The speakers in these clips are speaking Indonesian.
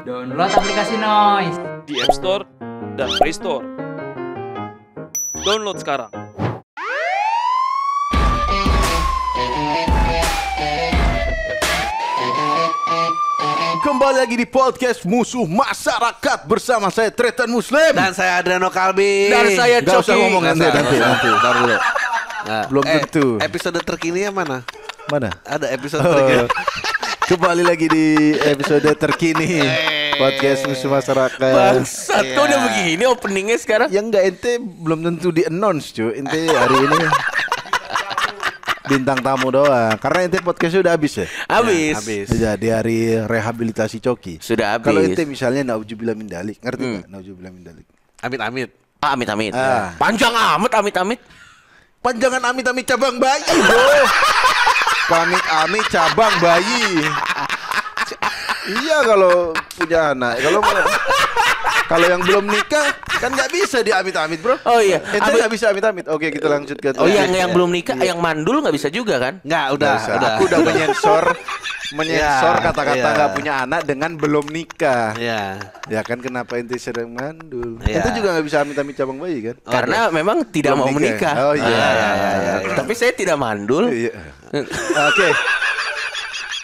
Download aplikasi Noise di App Store dan Play Store. Download sekarang. Kembali lagi di podcast Musuh Masyarakat bersama saya Tretan Muslim dan saya Adriano Kalbi dan saya Coki. Ya, Gak usah ngomong nanti nanti nanti, ntar dulu. Nah, Belum eh, tentu. Episode terkini yang mana? Mana? Ada episode oh. terkini. Kembali lagi di episode terkini podcast musuh masyarakat. Bangsat, yeah. kok udah iya. begini openingnya sekarang? Yang enggak ente belum tentu di announce cuy. Ente hari ini bintang tamu doang. Karena ente podcastnya udah habis ya. Habis. Ya, habis. Jadi hari rehabilitasi coki. Sudah habis. Kalau ente misalnya naujubillah mindalik, ngerti hmm. nggak? Hmm. Naujubillah mindalik. Amit-amit. Pak amit-amit. Ah. Panjang amat amit-amit. Panjangan amit-amit cabang bayi, bro. panik ami cabang bayi. iya kalau punya anak, kalau kalau yang belum nikah kan nggak bisa diamit-amit bro. Oh iya. Itu nggak bisa amit-amit. Oke kita lanjut ke. Oh yang yang belum nikah, iya. yang mandul nggak bisa juga kan? Nggak udah. udah. Aku udah menyensor menyensor iya, kata-kata iya. nggak -kata punya anak dengan belum nikah. Iya. Ya kan kenapa ente sedang mandul? Itu juga nggak bisa amit-amit cabang bayi kan? Oh, Karena memang tidak mau menikah. Oh ah, iya. Tapi saya tidak mandul. Iya. Oke.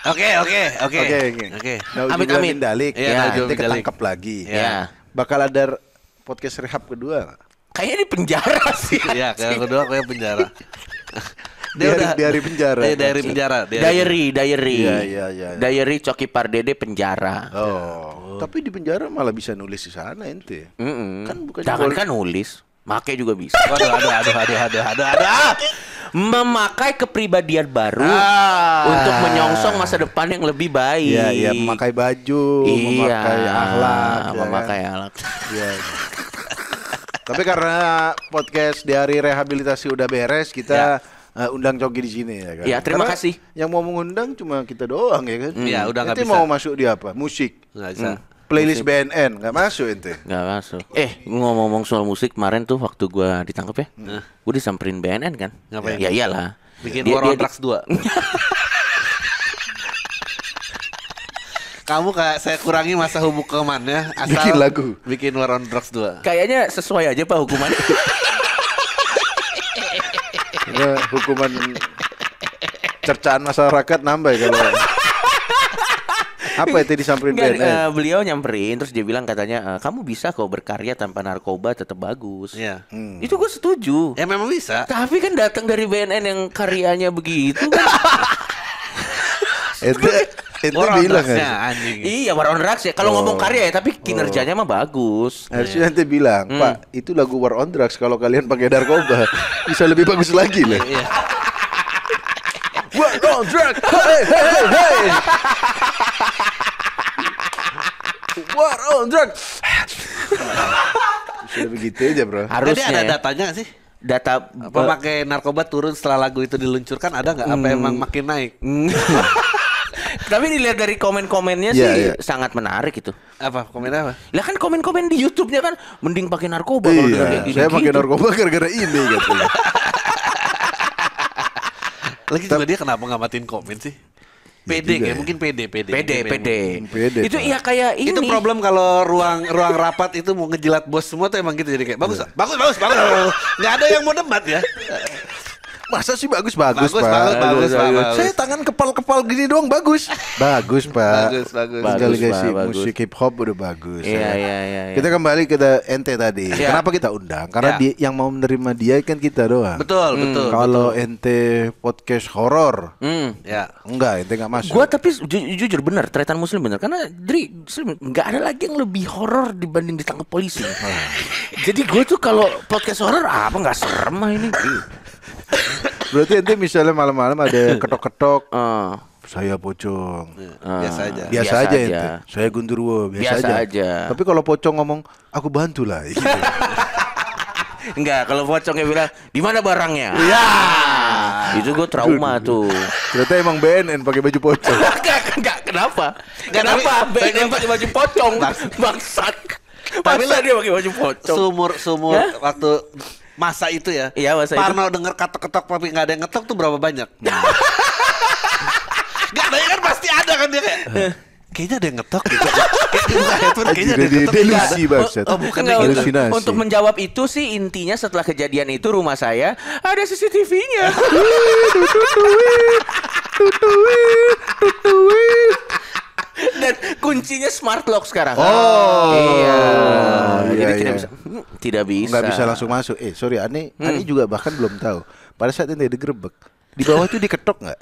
Oke, oke, oke. Oke, oke. Amit-amit dalik. Iya, ya, kita tangkap lagi. Iya. Ya bakal ada podcast rehab kedua kayaknya di penjara sih iya kayak kedua kayak penjara dia dari, udah dari penjara dari, dari penjara dari diary diary iya iya, iya, iya, diary Coki Pardede penjara oh, oh. tapi di penjara malah bisa nulis di sana ente mm -mm. kan bukan kan nulis Make juga bisa. Aduh, aduh, aduh, aduh, aduh, aduh, aduh. Memakai kepribadian baru ah. untuk menyongsong masa depan yang lebih baik. Iya, iya, memakai baju, iya, ya kan? memakai akhlak, memakai ya akhlak. Iya. Tapi karena podcast di hari rehabilitasi udah beres, kita ya uh, undang Coki di sini ya kan. Iya, terima Karena kasih. Yang mau mengundang cuma kita doang ya kan. Iya, udah nggak bisa. mau masuk di apa? Musik. Nggak bisa. Hmm playlist musik. BNN nggak masuk ente nggak masuk eh ngomong-ngomong soal musik kemarin tuh waktu gua ditangkap ya hmm. Nah. gua disamperin BNN kan ngapain ya iyalah bikin dia, War Drugs dua Kamu kayak saya kurangi masa ya asal bikin lagu, bikin War on Drugs 2. Kayaknya sesuai aja Pak hukuman. Ya, hukuman cercaan masyarakat nambah ya kalau apa itu disamperin Gak, BNN? Uh, eh, beliau nyamperin terus dia bilang katanya uh, kamu bisa kok berkarya tanpa narkoba tetap bagus. Iya. Hmm. Itu gue setuju. Ya memang bisa. Tapi kan datang dari BNN yang karyanya begitu kan. itu itu war bilang kan iya war on drugs ya kalau oh. ngomong karya ya tapi oh. kinerjanya oh. mah bagus harusnya iya. nanti bilang hmm. pak itu lagu war on drugs kalau kalian pakai narkoba bisa lebih bagus lagi iya, lah iya. war on drugs hey hey, hey. gitu aja bro. Harusnya. Jadi ada datanya sih? Data pemakai narkoba turun setelah lagu itu diluncurkan ada nggak? Apa emang hmm. makin naik? Hmm. Tapi dilihat dari komen-komennya yeah, sih yeah. sangat menarik itu. Apa komen apa? Lah kan komen-komen di YouTube-nya kan mending pakai narkoba kalau iya, gini, Saya gitu. pakai narkoba gara-gara ini gitu. Lagi juga dia kenapa ngamatin komen sih? PD ya, ya. mungkin PD PD PD PD. Itu iya kayak ini. Itu problem kalau ruang ruang rapat itu mau ngejilat bos semua tuh emang gitu jadi kayak bagus iya. bagus bagus bagus. nggak ada yang mau debat ya. Masa sih bagus bagus, bagus pak. Bagus bagus bagus, bagus, Saya tangan kepal-kepal gini doang bagus. bagus pak. Bagus bagus. bagus, bagus, bagus. musik hip hop udah bagus. Iya ya. iya iya, iya. kita kembali ke ente tadi. iya. Kenapa kita undang? Karena iya. dia, yang mau menerima dia kan kita doang. Betul hmm, betul. Kalau ente podcast horor, hmm, ya enggak ente enggak masuk. Gua tapi ju jujur benar, tretan muslim benar, Karena dri nggak ada lagi yang lebih horor dibanding ditangkap polisi. Jadi gue tuh kalau podcast horor apa nggak serem ini? Berarti nanti misalnya malam-malam ada ketok-ketok. Uh. Saya pocong. Uh, biasa aja. Biasa, biasa aja, aja. Saya gundurwo, biasa, biasa aja. aja. Tapi kalau pocong ngomong, aku bantulah gitu. Enggak, kalau pocongnya bilang, "Di mana barangnya?" Iya. Ah. Itu gue trauma tuh. Ternyata emang BNN pakai baju pocong. enggak, enggak, kenapa? kenapa BNN pakai baju pocong? Bangsat. Tapi dia pakai baju pocong. Sumur sumur ya? waktu masa itu ya. Iya masa Parno itu. denger ketok-ketok tapi nggak ada yang ngetok tuh berapa banyak? Hmm. gak ada kan pasti ada kan dia kayak. Eh, kayaknya ada yang ngetok gitu. kayaknya ada yang ngetok. Delusi banget. Oh, oh, bukan Nggak, Untuk menjawab itu sih intinya setelah kejadian itu rumah saya ada CCTV-nya. Tutuwi, tutuwi, tutuwi dan kuncinya smart lock sekarang. Oh. Iya. iya Jadi iya. tidak bisa hmm, tidak bisa. Enggak bisa langsung masuk. Eh, sorry, Ani, hmm. Ani juga bahkan belum tahu. Pada saat ini digerebek, di bawah itu diketok nggak?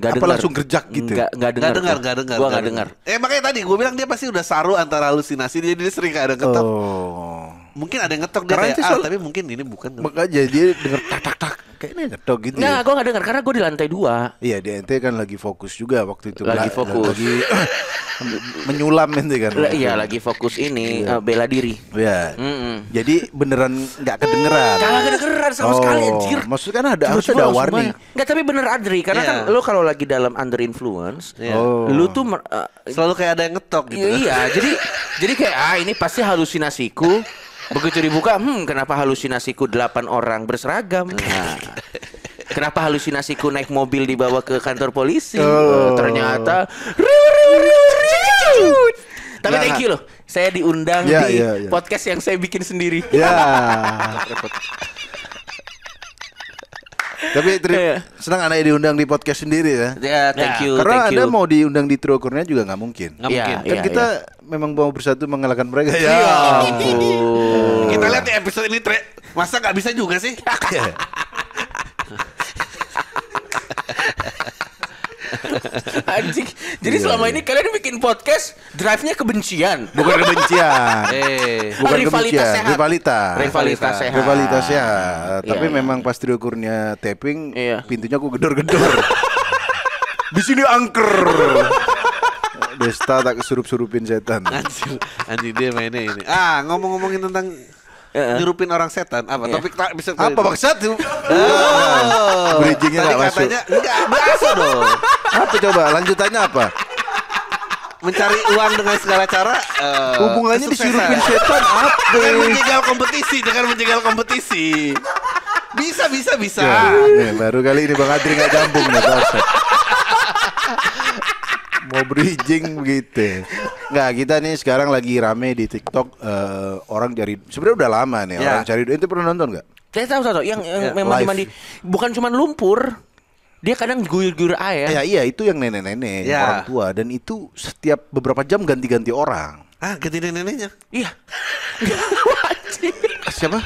Gak apa langsung gerjak gitu? Gak, gak dengar. Gak dengar, gak dengar. Gua gak dengar. Eh makanya tadi gue bilang dia pasti udah saru antara halusinasi dia, dia sering kadang ketok. Oh mungkin ada yang ngetok dia kayak ah, tapi mungkin ini bukan makanya dia denger tak tak tak kayaknya ngetok gitu nah ya. gue nggak denger karena gue di lantai dua iya di NT kan lagi fokus juga waktu itu lagi La, fokus lagi menyulam nanti kan L- iya lagi fokus ini iya. uh, bela diri iya mm -mm. jadi beneran nggak kedengeran nggak kedengeran sama oh, sekali anjir maksudnya kan ada harus ada warning nggak tapi bener Adri karena yeah. kan lo kalau lagi dalam under influence yeah. oh. lo tuh uh, selalu kayak ada yang ngetok gitu iya jadi jadi kayak ah ini pasti halusinasiku Begitu dibuka, hmm kenapa halusinasiku delapan orang berseragam? Nah. Kenapa halusinasiku naik mobil dibawa ke kantor polisi? Oh. Eh, ternyata tapi nah, thank you loh. Saya diundang yeah, di yeah, yeah. podcast yang saya bikin sendiri. Yeah. Ya. Tapi yeah. senang anaknya diundang di podcast sendiri ya. Ya, yeah, thank nah, you. Karena thank anda you. mau diundang di trukurnya juga nggak mungkin. Nggak yeah, mungkin. Iya, kan yeah, kita yeah. memang mau bersatu mengalahkan mereka. Ya. Yeah. Oh. kita lihat di episode ini, Tre. Masa nggak bisa juga sih? Iya. Anjing. Jadi iya, selama iya. ini kalian bikin podcast drive-nya kebencian. Bukan kebencian. eh, bukan ah, rivalitas Sehat. Rivalitas. Rivalitas sehat. Rivalitas sehat. Tapi iya. iya. memang pas triukurnya kurnia iya. pintunya aku gedor-gedor. Di sini angker. Desta tak surup-surupin setan. Anjir, anjir dia mainnya ini. Ah, ngomong-ngomongin tentang uh iya. nyurupin orang setan apa yeah. topik tak bisa apa maksud tuh oh. bridgingnya nggak masuk katanya nggak masuk dong apa coba lanjutannya apa mencari uang dengan segala cara uh, hubungannya disirupin setan apa dengan menjegal kompetisi dengan menjegal kompetisi bisa bisa bisa ya, nih, ya, baru kali ini bang Adri nggak gabung nih mau bridging begitu Nggak, kita nih sekarang lagi rame di TikTok uh, orang cari sebenarnya udah lama nih ya. orang cari itu pernah nonton nggak? Saya tahu tahu yang, yang ya, memang di bukan cuma lumpur, dia kadang guyur-guyur air. Iya, iya itu yang nenek-nenek, ya. orang tua dan itu setiap beberapa jam ganti-ganti orang. Ah, ganti nenek-neneknya? Iya. Siapa?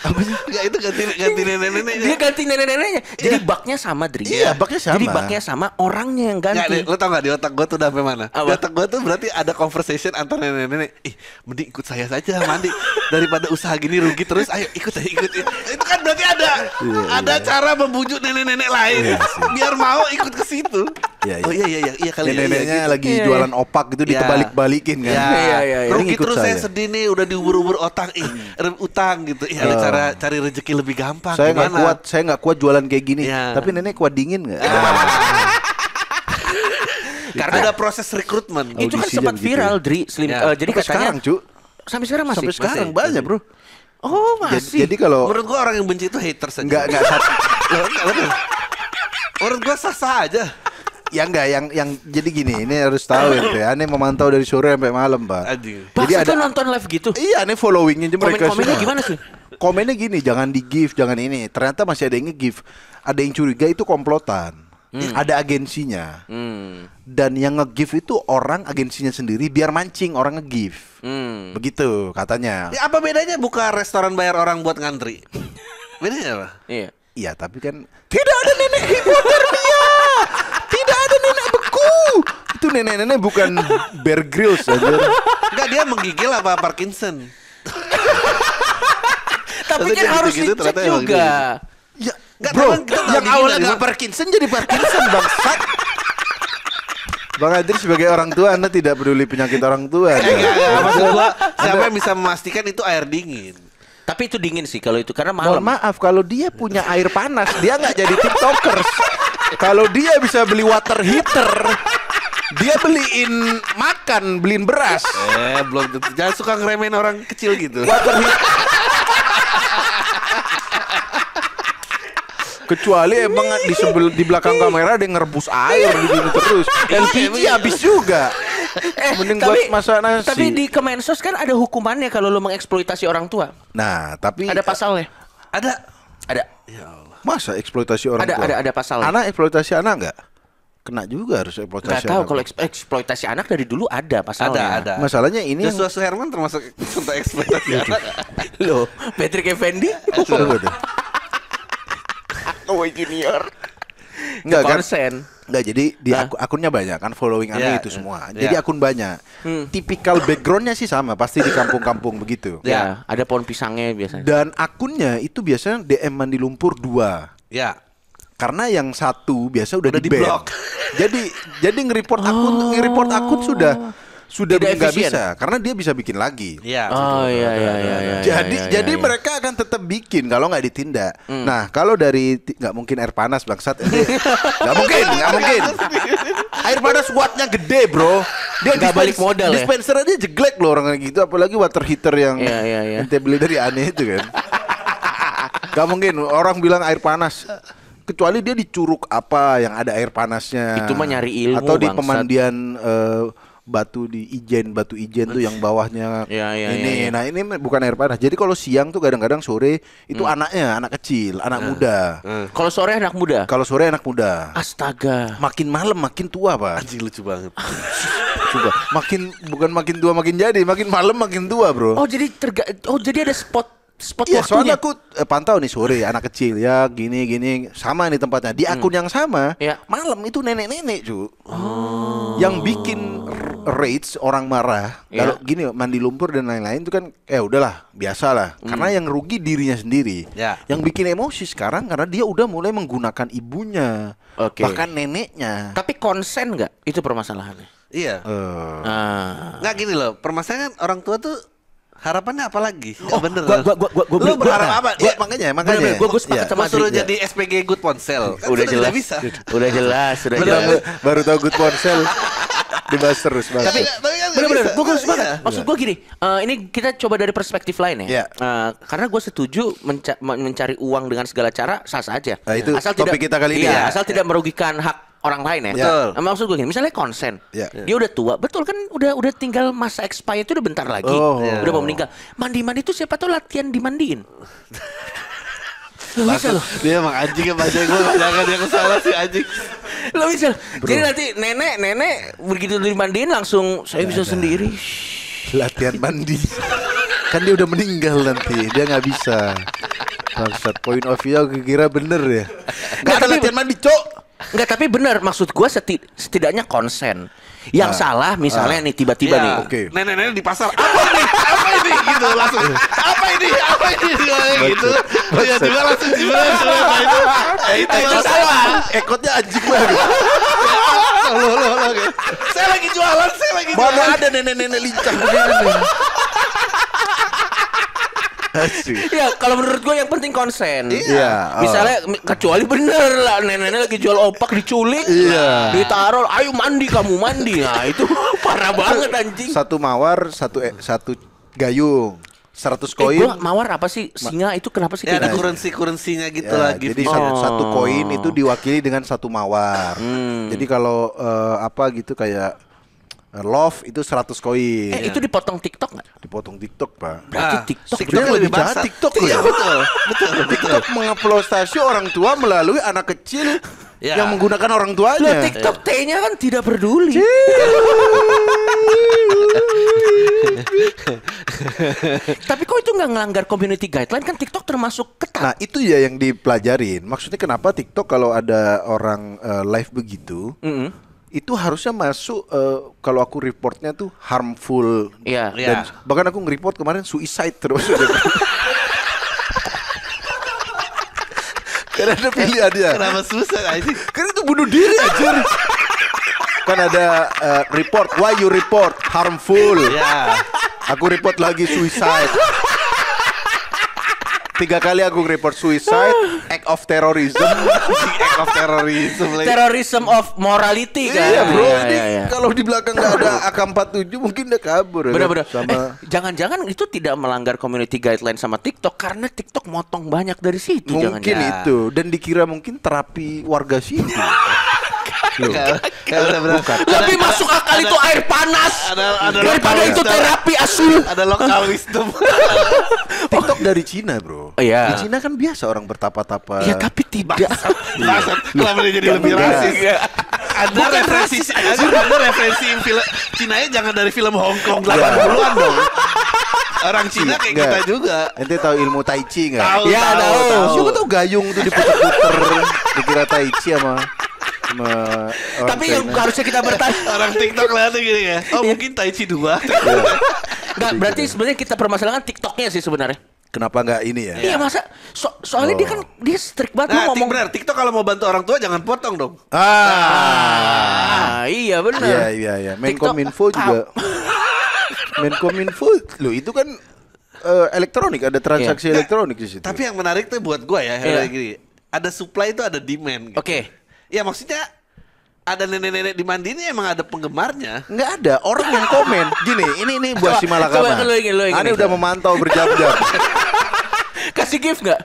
Apa sih? Enggak itu ganti ganti nenek-neneknya. Iya. Dia ganti nenek-neneknya. Jadi yeah. baknya sama, Dri. Iya, yeah, baknya sama. Jadi baknya sama, orangnya yang ganti. Enggak, lu tau gak di otak gue tuh udah sampai mana? Apa? Di otak gue tuh berarti ada conversation antar nenek-nenek. Ih, mending ikut saya saja mandi daripada usaha gini rugi terus. Ayo ikut aja ikut. Itu kan berarti ada yeah, iya. ada yeah. cara membujuk nenek-nenek lain yeah, biar mau ikut ke situ. Iya, iya. Oh iya iya iya, iya kali Neneknya iya, gitu. lagi iya, jualan iya. opak gitu iya. ditebalik-balikin kan. Iya iya iya. iya. Rugi terus saya. sedih nih udah diubur-ubur otak ih hmm. utang gitu. Iya uh, cara cari rezeki lebih gampang Saya nggak kuat, saya nggak kuat jualan kayak gini. Iya. Tapi nenek kuat dingin nggak? Iya. Karena iya. ada proses rekrutmen. Itu kan sempat gitu ya. viral, Dri. Slim. Ya. Uh, jadi sampai katanya, sekarang, cu. Sampai sekarang masih. Sampai sekarang masih. banyak, Bro. Oh, masih. Jadi, jadi kalau Menurut gua orang yang benci itu haters aja. Enggak, enggak satu. Menurut gua sah-sah aja ya enggak yang yang jadi gini ini harus tahu itu ya ini memantau dari sore sampai malam pak Aduh. jadi ada nonton live gitu iya ini followingnya jadi mereka komennya gimana sih komennya gini jangan di gift jangan ini ternyata masih ada yang nge-gift ada yang curiga itu komplotan hmm. ada agensinya hmm. dan yang nge gift itu orang agensinya sendiri biar mancing orang nge gift hmm. begitu katanya ya, apa bedanya buka restoran bayar orang buat ngantri bedanya apa iya iya tapi kan tidak ada nenek hipotermia itu nenek-nenek bukan Bear Grylls aja. Enggak dia menggigil apa Parkinson. Tapi kan harus gitu, dicek juga. Ya, enggak bro, tahu, yang awalnya enggak Parkinson jadi Parkinson bangsat. Bang Adri sebagai orang tua Anda tidak peduli penyakit orang tua. Enggak, enggak. Maksud yang bisa memastikan itu air dingin? Tapi itu dingin sih kalau itu karena malam. Mohon maaf kalau dia punya air panas, dia nggak jadi tiktokers kalau dia bisa beli water heater dia beliin makan, beliin beras. Eh, belum tentu. Jangan suka ngeremehin orang kecil gitu. Water heater. Kecuali emang di sebel di belakang kamera dia ngerebus air gitu terus. LPG iya, iya. habis juga. Eh, Mending tapi, buat masak nasi. Tapi di Kemensos kan ada hukumannya kalau lo mengeksploitasi orang tua. Nah, tapi ada pasalnya. Ada. Ada. Ya Masa eksploitasi orang ada, tua? Ada ada pasal Anak eksploitasi anak enggak Kena juga harus eksploitasi. Enggak tahu kalau eksploitasi anak dari dulu ada pasalnya. Ada ada. Masalahnya ini Joshua yang... Suherman termasuk contoh eksploitasi anak. Loh, Patrick Effendi? Oh, Junior. Enggak kan? Nggak, jadi di aku, akunnya banyak kan following yeah, itu iya. semua. Yeah. Jadi akun banyak. Hmm. Tipikal backgroundnya sih sama, pasti di kampung-kampung begitu. Ya, yeah, ada pohon pisangnya biasanya. Dan akunnya itu biasanya DM Mandi Lumpur dua Ya. Yeah. Karena yang satu biasa udah, udah di, di blok. jadi jadi nge-report akun, oh. nge-report akun sudah sudah nggak bisa karena dia bisa bikin lagi. Iya. Oh iya iya iya, iya. Jadi iya, iya, jadi iya. mereka akan tetap bikin kalau nggak ditindak. Hmm. Nah kalau dari nggak mungkin air panas bangsat, nggak mungkin nggak mungkin. Air panas wattnya gede bro. Dia nggak balik modal ya? dispenser ya. aja jeglek loh orang gitu, apalagi water heater yang ya, ente iya, iya. beli dari aneh itu kan. Gak mungkin orang bilang air panas kecuali dia dicuruk apa yang ada air panasnya. Itu mah nyari ilmu atau di bangsa. pemandian uh, batu di Ijen, batu Ijen tuh yang bawahnya ya, ya, ini. Ya, ya. Nah, ini bukan air panas. Jadi kalau siang tuh kadang-kadang sore itu hmm. anaknya anak kecil, anak hmm. muda. Hmm. Kalau sore anak muda. Kalau sore anak muda. Astaga. Makin malam makin tua, Pak. Anjing lucu banget. Coba, makin bukan makin tua makin jadi, makin malam makin tua, Bro. Oh, jadi terga oh jadi ada spot spot iya, Soalnya aku eh, pantau nih sore anak kecil ya gini gini sama nih tempatnya di akun hmm. yang sama. Ya. Malam itu nenek-nenek cu. Oh. Yang bikin rage orang marah kalau iya. kalau gini mandi lumpur dan lain-lain itu kan eh udahlah biasalah hmm. karena yang rugi dirinya sendiri ya. yang bikin emosi sekarang karena dia udah mulai menggunakan ibunya okay. bahkan neneknya tapi konsen nggak itu permasalahannya iya uh. uh. nggak gini loh permasalahan kan orang tua tuh harapannya apa lagi? Oh, oh, bener. Gua, gua, gua, gua, gua, lu berharap gua, apa? Gua, gua, iya, makanya, makanya. Bener, gua, gua gua, iya. gua ya. jadi SPG Good Ponsel. Kan udah jelas. bisa. Udah jelas, udah jelas. Baru tahu Good Ponsel. Dibahas terus, Tapi, iya. kan bener-bener, gue gue kan sepakat. Maksud gue gini, uh, ini kita coba dari perspektif lain ya. Yeah. Uh, karena gue setuju menca mencari uang dengan segala cara sah saja. Nah, itu asal topik tidak, kita kali ini. Iya, ya. asal tidak merugikan hak orang lain ya. Betul. Nah, maksud gue gini, misalnya konsen. Yeah. Dia udah tua, betul kan udah udah tinggal masa expire itu udah bentar lagi. Oh. Yeah. Udah mau meninggal. Mandi-mandi itu siapa tuh latihan dimandiin. Lo bisa loh. Dia emang anjing ya aja gue jangan dia kesalah si anjing. Lo bisa. Jadi nanti nenek nenek begitu dimandiin langsung saya bisa sendiri. Latihan mandi. kan dia udah meninggal nanti, dia nggak bisa. Bangsat point of view kira bener ya. Gak, Gak ada latihan mandi, Cok. Enggak, tapi benar maksud gua seti, setidaknya konsen. Yang nah, salah misalnya uh, nih tiba-tiba yeah, nih. Okay. Nenek-nenek di pasar apa ini? Apa ini? gitu langsung. Apa ini? Apa ini? gitu. tiba juga langsung sebenarnya itu. itu yang salah. Ekotnya anjing banget. Loh, loh, loh, Saya lagi jualan, saya lagi jualan. Mana ada nenek-nenek lincah begini ya kalau menurut gue yang penting konsen. Iya. iya. Misalnya oh. kecuali bener lah neneknya lagi jual opak diculik. Iya. Yeah. Ditaruh, ayo mandi kamu mandi. Nah itu parah banget anjing. Satu mawar, satu eh, satu gayung. 100 eh, koin. Eh, mawar apa sih? Singa itu kenapa sih? Ya, ada kurensi-kurensinya gitu ya, lah gitu. Jadi oh. satu koin itu oh. diwakili dengan satu mawar. Hmm. Jadi kalau uh, apa gitu kayak Love itu 100 koin. Eh, ya. itu iya. dipotong TikTok nggak? Dipotong TikTok, Pak. Berarti nah, TikTok, TikTok lebih jahat TikTok loh. Iya, ya. betul. Betul. TikTok mengeplostasi orang tua melalui anak kecil ya. yang menggunakan orang tuanya. Loh, TikTok ya. T-nya kan tidak peduli. Tapi kok itu nggak ngelanggar community guideline kan TikTok termasuk ketat. Nah itu ya yang dipelajarin. Maksudnya kenapa TikTok kalau ada orang uh, live begitu, mm -hmm itu harusnya masuk uh, kalau aku reportnya tuh harmful. Yeah. Dan yeah. bahkan aku nge-report kemarin suicide terus. Karena ada pilihan dia. Kenapa susah sih Karena itu bunuh diri aja. kan ada uh, report, why you report harmful. Yeah. Aku report lagi suicide. Tiga kali aku report suicide, act of terrorism act of terrorism like. terrorism of morality kan iya bro iya, ini iya, iya. kalau di belakang nggak ada AK47 mungkin udah kabur ya, bener-bener sama jangan eh, jangan-jangan itu tidak melanggar community guideline sama TikTok karena TikTok motong banyak dari situ mungkin jangan itu dan dikira mungkin terapi warga situ Lebih iya. iya. iya. masuk akal itu air panas. Daripada itu terapi asli. Ada lokal wisdom. TikTok dari Cina, Bro. Iya. Di Cina kan biasa orang bertapa-tapa. Ya tapi tidak. Bangsat. Kenapa jadi lebih rasis? Ada referensi, ada referensi film Cina ya jangan dari film Hong Kong 80-an dong. Orang Cina kayak enggak. kita juga. Ente tahu ilmu Tai Chi enggak? Tahu. Ya, tahu. tahu. Siapa tahu gayung itu diputar-putar, dikira Tai Chi sama me, Tapi yang harusnya kita bertanya orang TikTok lah tuh gini gitu ya. Oh iya. mungkin Tai Chi dua. Iya. Gak berarti sebenarnya kita permasalahan TikToknya sih sebenarnya. Kenapa nggak ini ya? Iya masa so, soalnya oh. dia kan dia strict banget nah, ngomong. Benar, TikTok kalau mau bantu orang tua jangan potong dong. Ah, ah iya benar. Iya iya iya. Menkominfo ah. juga. Menkominfo lo itu kan uh, elektronik ada transaksi yeah. elektronik di situ. Tapi yang menarik tuh buat gue ya yeah. ini Ada supply itu ada demand. Gitu. Oke. Okay ya maksudnya ada nenek-nenek di mandi ini emang ada penggemarnya? Enggak ada. Orang yang komen. Gini, ini ini buat si Malakama. Coba lu ingin, lu ingin. udah memantau berjam-jam. Kasih gift nggak?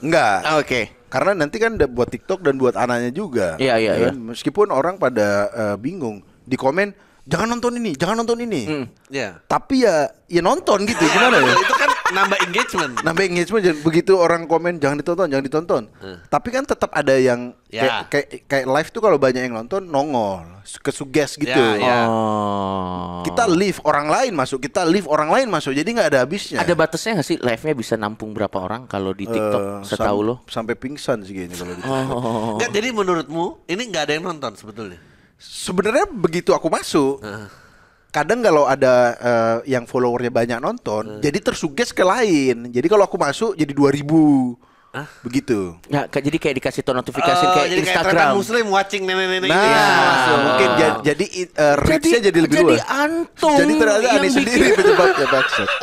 Nggak. Ah, oke. Okay. Karena nanti kan buat TikTok dan buat anaknya juga. Iya, iya, iya. Meskipun orang pada uh, bingung di komen, jangan nonton ini, jangan nonton ini. Mm, yeah. Tapi ya ya nonton gitu gimana ya? Itu kan nambah engagement. Nambah engagement jadi begitu orang komen jangan ditonton, jangan ditonton. Hmm. Tapi kan tetap ada yang ya. kayak, kayak kayak live tuh kalau banyak yang nonton nongol, kesuges gitu. yeah, yeah. Oh. Kita live orang lain masuk, kita live orang lain masuk. Jadi nggak ada habisnya. Ada batasnya nggak sih live-nya bisa nampung berapa orang kalau di TikTok uh, setahu sam lo? Sampai pingsan sih kayaknya kalau di TikTok. Oh. Nggak, jadi menurutmu ini nggak ada yang nonton sebetulnya? Sebenarnya begitu aku masuk, uh kadang kalau ada uh, yang followernya banyak nonton, hmm. jadi tersuges ke lain. Jadi kalau aku masuk jadi 2000. Hah? Begitu. Ya, jadi kayak dikasih tau notifikasi oh, kayak jadi Instagram. Kayak muslim watching nenek-nenek nah, itu. Ya, nah, mungkin ja jadi uh, reach-nya jadi, jadi lebih luas. Jadi antum jadi ternyata aneh sendiri penyebabnya maksud.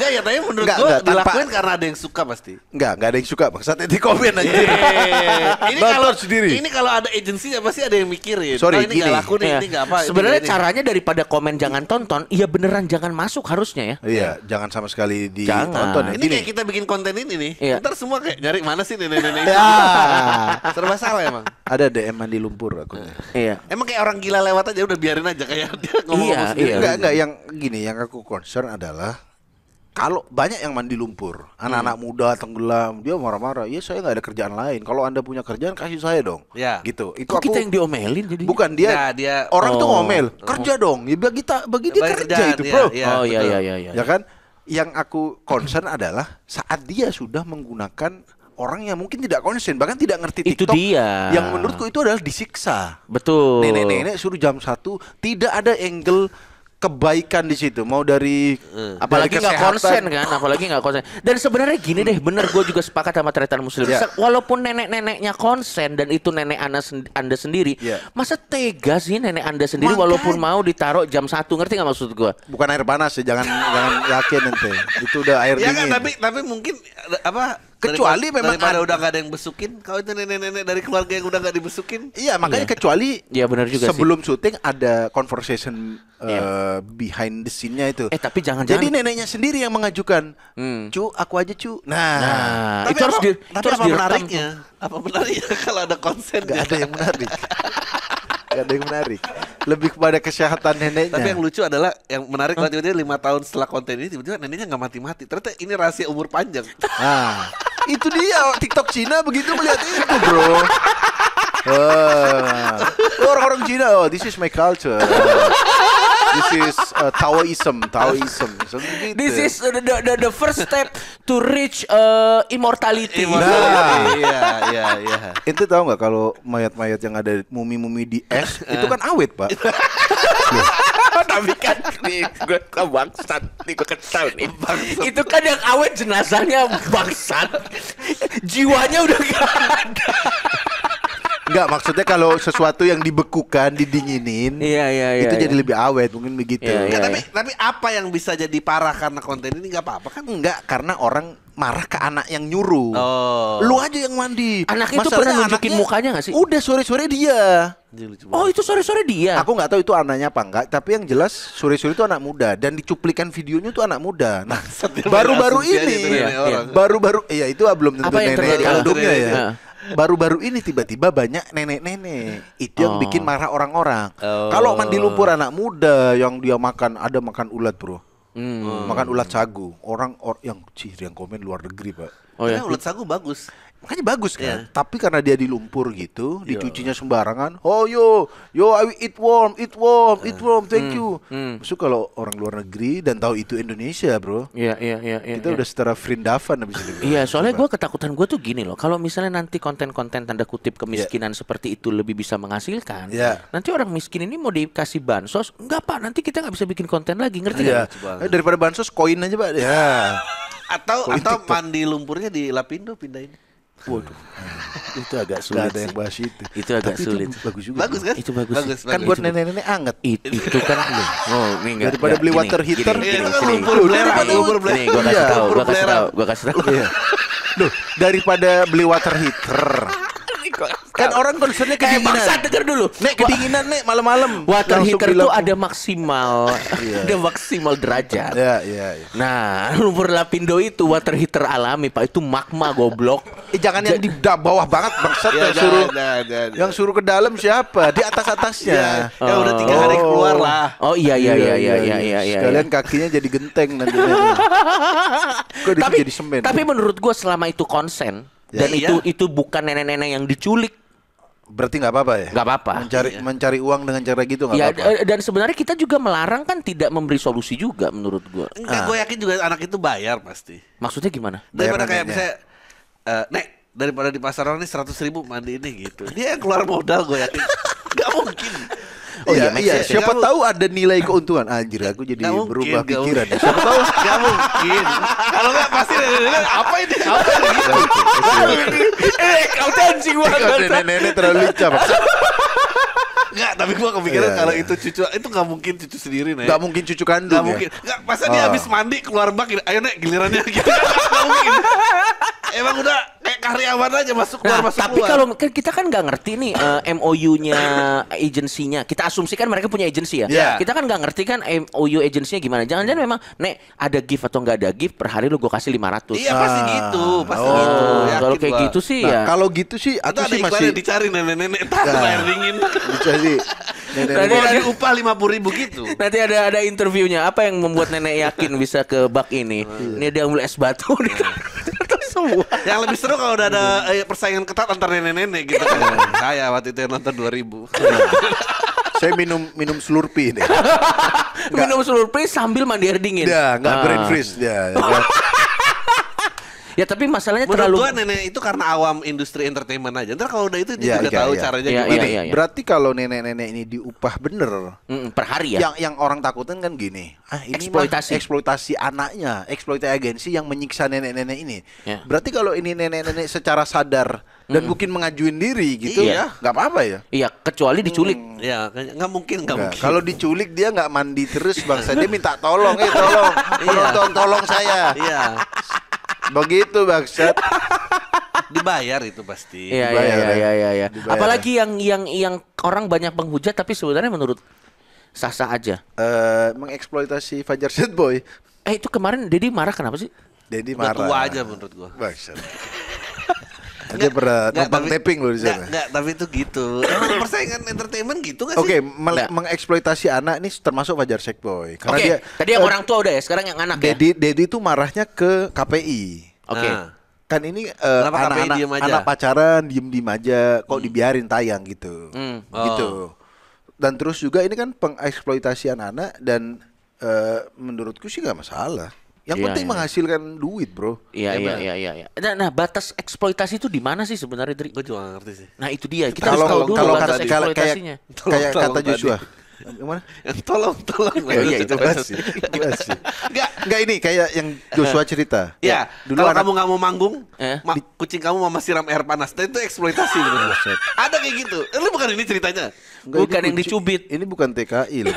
Enggak ya, tapi menurut gak, gua gak, dilakuin tanpa, karena ada yang suka pasti. Enggak, enggak ada yang suka. Maksudnya di komen aja. Yeah. Iya, iya, iya. ini kalau sendiri. Ini kalau ada agensi apa sih ada yang mikirin. Sorry, ini enggak laku nih, ini enggak apa. Sebenarnya caranya daripada komen jangan tonton, iya beneran jangan masuk harusnya ya. Iya, jangan sama sekali ditonton. Ya. Ini gini. kayak kita bikin konten ini nih. Yeah. Ntar semua kayak nyari mana sih nenek-nenek itu. Ya. Serba salah emang. Ada DM mandi lumpur aku. Iya. Emang kayak orang gila lewat aja udah biarin aja kayak dia ngomong-ngomong Iya, iya. Enggak, enggak yang gini yang aku concern adalah kalau banyak yang mandi lumpur, anak-anak hmm. muda tenggelam, dia marah-marah. Ya saya nggak ada kerjaan lain. Kalau anda punya kerjaan kasih saya dong. Ya. Gitu. Itu Kok aku, kita yang diomelin jadi. Bukan dia. Nah, dia orang oh. tuh ngomel. Kerja dong. Ya bagi kita bagi dia kerja itu, ya, bro. Ya, oh iya iya iya. Ya, ya kan? Yang aku concern adalah saat dia sudah menggunakan orang yang mungkin tidak konsen bahkan tidak ngerti TikTok. Itu dia. Yang menurutku itu adalah disiksa. Betul. Nenek-nenek suruh jam satu tidak ada angle kebaikan di situ mau dari hmm. apalagi nggak konsen kan apalagi nggak konsen dan sebenarnya gini deh bener gue juga sepakat sama teretan muslim yeah. Ya. walaupun nenek-neneknya konsen dan itu nenek anda, sendi anda sendiri yeah. masa tega sih nenek anda sendiri Makan. walaupun mau ditaruh jam satu ngerti nggak maksud gue bukan air panas sih jangan jangan yakin nanti itu udah air ya dingin kan, tapi tapi mungkin eh, apa kecuali daripada, memang daripada ada. udah gak ada yang besukin kalau itu nenek-nenek dari keluarga yang udah gak dibesukin iya makanya yeah. kecuali ya benar juga sebelum sih. syuting ada conversation yeah. Iya. behind the scene-nya itu eh tapi jangan jadi neneknya sendiri yang mengajukan hmm. cu aku aja cu nah, nah tapi itu apa, harus di, tapi harus apa menariknya apa menariknya kalau ada konsen gak ada yang menarik Gak ada yang menarik Lebih kepada kesehatan neneknya Tapi yang lucu adalah Yang menarik tiba-tiba lima tahun setelah konten ini Tiba-tiba neneknya gak mati-mati Ternyata ini rahasia umur panjang Ah itu dia TikTok Cina begitu melihat itu bro orang Orang-orang Cina, oh, this is my culture. This is uh, Taoism, Taoism. So, gitu. This is the, the, the first step to reach uh, immortality. Nah, iya, iya, iya. Itu tahu nggak kalau mayat-mayat yang ada mumi-mumi di es eh. itu kan awet, Pak tapi kan nih gue ke bangsat nih gue kesal nih bangsat. itu kan yang awet jenazahnya bangsat jiwanya udah gak ada Enggak maksudnya kalau sesuatu yang dibekukan, didinginin, iya, iya, iya, itu iya. jadi lebih awet mungkin begitu. Iya, iya, iya. Tapi tapi apa yang bisa jadi parah karena konten ini nggak apa-apa kan? Enggak karena orang marah ke anak yang nyuruh. Oh. Lu aja yang mandi. Anak itu pernah nunjukin mukanya gak sih? Udah sore-sore dia. Oh itu sore-sore dia. Aku nggak tahu itu anaknya apa enggak, tapi yang jelas sore-sore itu anak muda dan dicuplikan videonya itu anak muda. Nah, baru-baru ini, iya, baru-baru iya. itu ah, belum tentu apa yang nenek kandungnya ya. Iya. Baru-baru ini tiba-tiba banyak nenek-nenek itu yang oh. bikin marah orang-orang. Oh. Kalau mandi lumpur anak muda yang dia makan ada makan ulat bro. Hmm. Makan ulat sagu. Orang or yang cih yang komen luar negeri, Pak. Oh, iya. Karena ulat sagu bagus. Makanya bagus kan. Yeah. Tapi karena dia di lumpur gitu, yo. dicucinya sembarangan. Oh yo, yo I eat warm, eat warm, uh. eat eh. warm. Thank mm, you. Mm. Maksud kalau orang luar negeri dan tahu itu Indonesia, Bro. Iya, yeah, iya, yeah, iya, yeah, Kita iya. udah setara Frindavan habis itu. Iya, soalnya gue ketakutan gue tuh gini loh. Kalau misalnya nanti konten-konten tanda kutip iya. kemiskinan seperti itu lebih bisa menghasilkan, iya. nanti orang miskin ini mau dikasih bansos, enggak Pak, nanti kita nggak bisa bikin konten lagi, ngerti nggak? Iya. Daripada bansos koin aja, Pak. Ya. atau koin atau TikTok. mandi lumpurnya di Lapindo pindahin. Waduh. itu agak sulit. Gak ada yang bahas itu. Itu agak Tapi sulit. Itu bagus juga. Bagus kan? Itu bagus. bagus, kan bagus. Kan buat nenek-nenek anget. It, itu kan belum. Oh, ini enggak. Daripada beli water heater, gini, kan gini, gini, lumpur belerang. Iya, gua kasih tahu, gua kasih tahu, gua kasih tahu. Loh, daripada beli water heater Kan orang concernnya eh, kedinginan. Eh, bangsa denger dulu. Nek kedinginan nek malam-malam. Water heater itu ada maksimal. Iya. ada maksimal derajat. Iya, yeah, iya, yeah, Nah, lumpur lapindo itu water heater alami, Pak. Itu magma goblok. Eh, jangan yang di bawah banget bangsat ya, yang suruh. Nah, nah, Yang suruh ke dalam siapa? Di atas-atasnya. Yeah. Ya, udah tiga hari oh. keluar lah. Oh iya iya iya iya iya iya. iya, iya, iya Sekalian iya. kakinya jadi genteng nanti. nanti. tapi, Tapi menurut gua selama itu konsen ya. dan ya, itu itu bukan nenek-nenek yang diculik Berarti nggak apa-apa ya? Nggak apa-apa. Mencari iya. mencari uang dengan cara gitu nggak ya, apa-apa. Eh, dan sebenarnya kita juga melarang kan tidak memberi solusi juga menurut gua. Enggak, ah. gue yakin juga anak itu bayar pasti. Maksudnya gimana? Daripada kayak misalnya, uh, nek daripada di pasaran ini seratus ribu mandi ini gitu. Dia keluar modal gue yakin. gak mungkin. Oh iya, iya. iya. Siapa tahu ada nilai keuntungan. Anjir, aku jadi gak berubah mungkin, pikiran. Gak Siapa tahu? Gak mungkin. Kalau nggak pasti apa ini? Apa ini? Eh, kau anjing banget. Nenek-nenek terlalu licah. Enggak, tapi gua kepikiran yeah, kalau yeah. itu cucu itu nggak mungkin cucu sendiri nih. Nggak mungkin cucu kandung. Nggak ya? mungkin. Enggak, masa oh. dia habis mandi keluar bak, gitu, ayo nek gilirannya gitu. Nggak mungkin. Emang udah kayak karyawan aja masuk keluar nah, masuk tapi keluar. Tapi kalau kan kita kan nggak ngerti nih uh, eh, MOU-nya agensinya. Kita asumsikan mereka punya agensi ya. Yeah. Kita kan nggak ngerti kan MOU agensinya gimana. Jangan-jangan memang nek ada gift atau nggak ada gift per hari lu gua kasih 500. Iya, pasti gitu, ah. pasti gitu. oh. gitu. Kalau kayak gua. gitu sih nah, ya. Kalau gitu sih atau sih masih dicari nenek-nenek tahan air dingin. Berarti Nanti ada upah lima puluh ribu gitu. Nanti ada ada interviewnya. Apa yang membuat nenek yakin bisa ke bak ini? Iya. Ini dia mulai es batu. Iya. semua. Yang lebih seru kalau udah ada iya. eh, persaingan ketat antar nenek-nenek gitu kan. Saya waktu itu yang nonton ribu Saya minum minum slurpi ini minum slurpi sambil mandi air dingin. Ya, enggak brain ah. freeze Ya, Ya tapi masalahnya Menurut terlalu gua nenek itu karena awam industri entertainment aja. Ntar kalau udah itu dia ya, juga ya, tahu ya. caranya ya, gimana. Ya, ya, ya. Berarti kalau nenek-nenek ini diupah bener mm, per hari ya. Yang yang orang takutin kan gini. Ah ini eksploitasi eksploitasi anaknya, eksploitasi agensi yang menyiksa nenek-nenek ini. Ya. Berarti kalau ini nenek-nenek secara sadar dan mm. mungkin mengajuin diri gitu iya. ya nggak apa-apa ya iya kecuali diculik hmm. ya nggak mungkin nggak mungkin kalau diculik dia nggak mandi terus bangsa dia minta tolong eh, tolong iya. tolong tolong saya iya Begitu bangsat. Dibayar itu pasti. Iya iya iya, ya. iya iya ya. Apalagi yang yang yang orang banyak penghujat tapi sebenarnya menurut sah-sah aja. Uh, mengeksploitasi Fajar Set Boy. Eh itu kemarin Dedi marah kenapa sih? Dedi marah. Udah tua aja menurut gua. Bangsat. Dia pernah numpang taping loh di sana. Enggak, tapi itu gitu. Emang persaingan entertainment gitu gak sih? Oke, okay, mengeksploitasi anak ini termasuk wajar boy. Karena okay. dia tadi yang uh, orang tua udah ya, sekarang yang anak Deddy ya. Dedi itu marahnya ke KPI. Oke. Okay. Nah kan ini anak eh, anak-anak anak pacaran diem-diem aja kok hmm. dibiarin tayang gitu hmm. Gitu. oh. gitu dan terus juga ini kan pengeksploitasi anak dan uh, menurutku sih gak masalah yang iya, penting iya, iya. menghasilkan duit, bro. Iya, iya, iya, iya, iya, Nah, nah, batas eksploitasi itu di mana sih sebenarnya, Dri? Gue juga ngerti sih. Nah, itu dia. Kita kalau, harus tahu dulu kalau batas kata, eksploitasinya. Kayak, kayak kata Joshua, yang mana? tolong, tolong. Oh, iya, itu pasti. pasti. nggak nggak ini kayak yang Joshua cerita. Iya, ya, dulu kalau kamu nggak mau manggung, eh? ma kucing kamu mama siram air panas. Itu eksploitasi ah, Ada kayak gitu. Ini eh, bukan ini ceritanya. Enggak, bukan ini yang dicubit. Ini bukan TKI loh.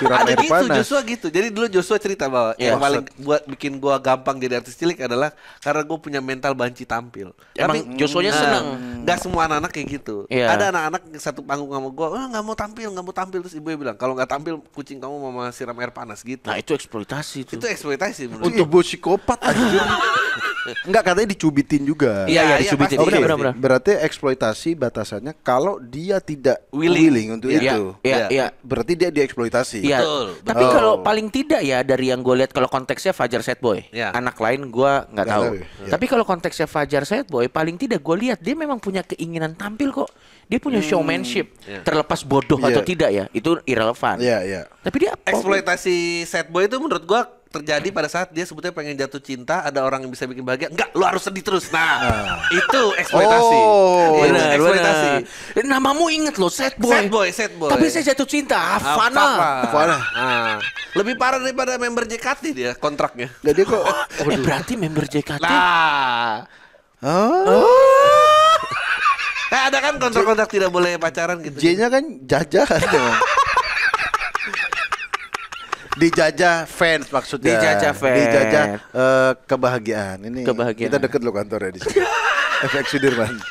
siram Ada air gitu, panas. Joshua gitu. Jadi dulu Joshua cerita bahwa ya, yang paling buat bikin gua gampang jadi artis cilik adalah karena gua punya mental banci tampil. Emang Tapi, Joshua-nya nah, seneng. nggak semua anak-anak kayak gitu. Iya. Ada anak-anak satu panggung sama gua, oh, nggak mau tampil, nggak mau tampil terus ibu gue bilang kalau nggak tampil kucing kamu mama siram air panas gitu. Nah itu eksploitasi itu. Itu eksploitasi menurut Untuk gue psikopat aja Enggak katanya dicubitin juga. Iya, iya, iya dicubitin. Iya, oh, Berarti eksploitasi batasannya kalau dia tidak willing, willing untuk ya, itu. Iya, ya. iya. Ya. Berarti dia dieksploitasi. Iya. Tapi oh. kalau paling tidak ya dari yang gue lihat kalau konteksnya Fajar Set Boy, iya. anak lain gue nggak tahu. tahu ya. Tapi kalau konteksnya Fajar Set Boy, paling tidak gue lihat dia memang punya keinginan tampil kok dia punya hmm. showmanship yeah. terlepas bodoh yeah. atau iya. tidak ya itu irrelevan yeah, yeah. tapi dia eksploitasi set boy itu menurut gua terjadi pada saat dia sebetulnya pengen jatuh cinta ada orang yang bisa bikin bahagia enggak lu harus sedih terus nah, ah. itu eksploitasi oh, benar, eksploitasi namamu inget lo set boy sad boy sad boy tapi saya jatuh cinta Fana Havana ah. lebih parah daripada member JKT dia kontraknya jadi kok oh, eh, berarti member JKT nah oh. oh ada kan kontrak-kontrak tidak boleh pacaran gitu. J-nya kan jajah, kan dong. dijajah fans maksudnya. Dijajah fans. Dijajah uh, kebahagiaan. Ini kebahagiaan. kita deket lo ya di sini. FX Sudirman. Iya,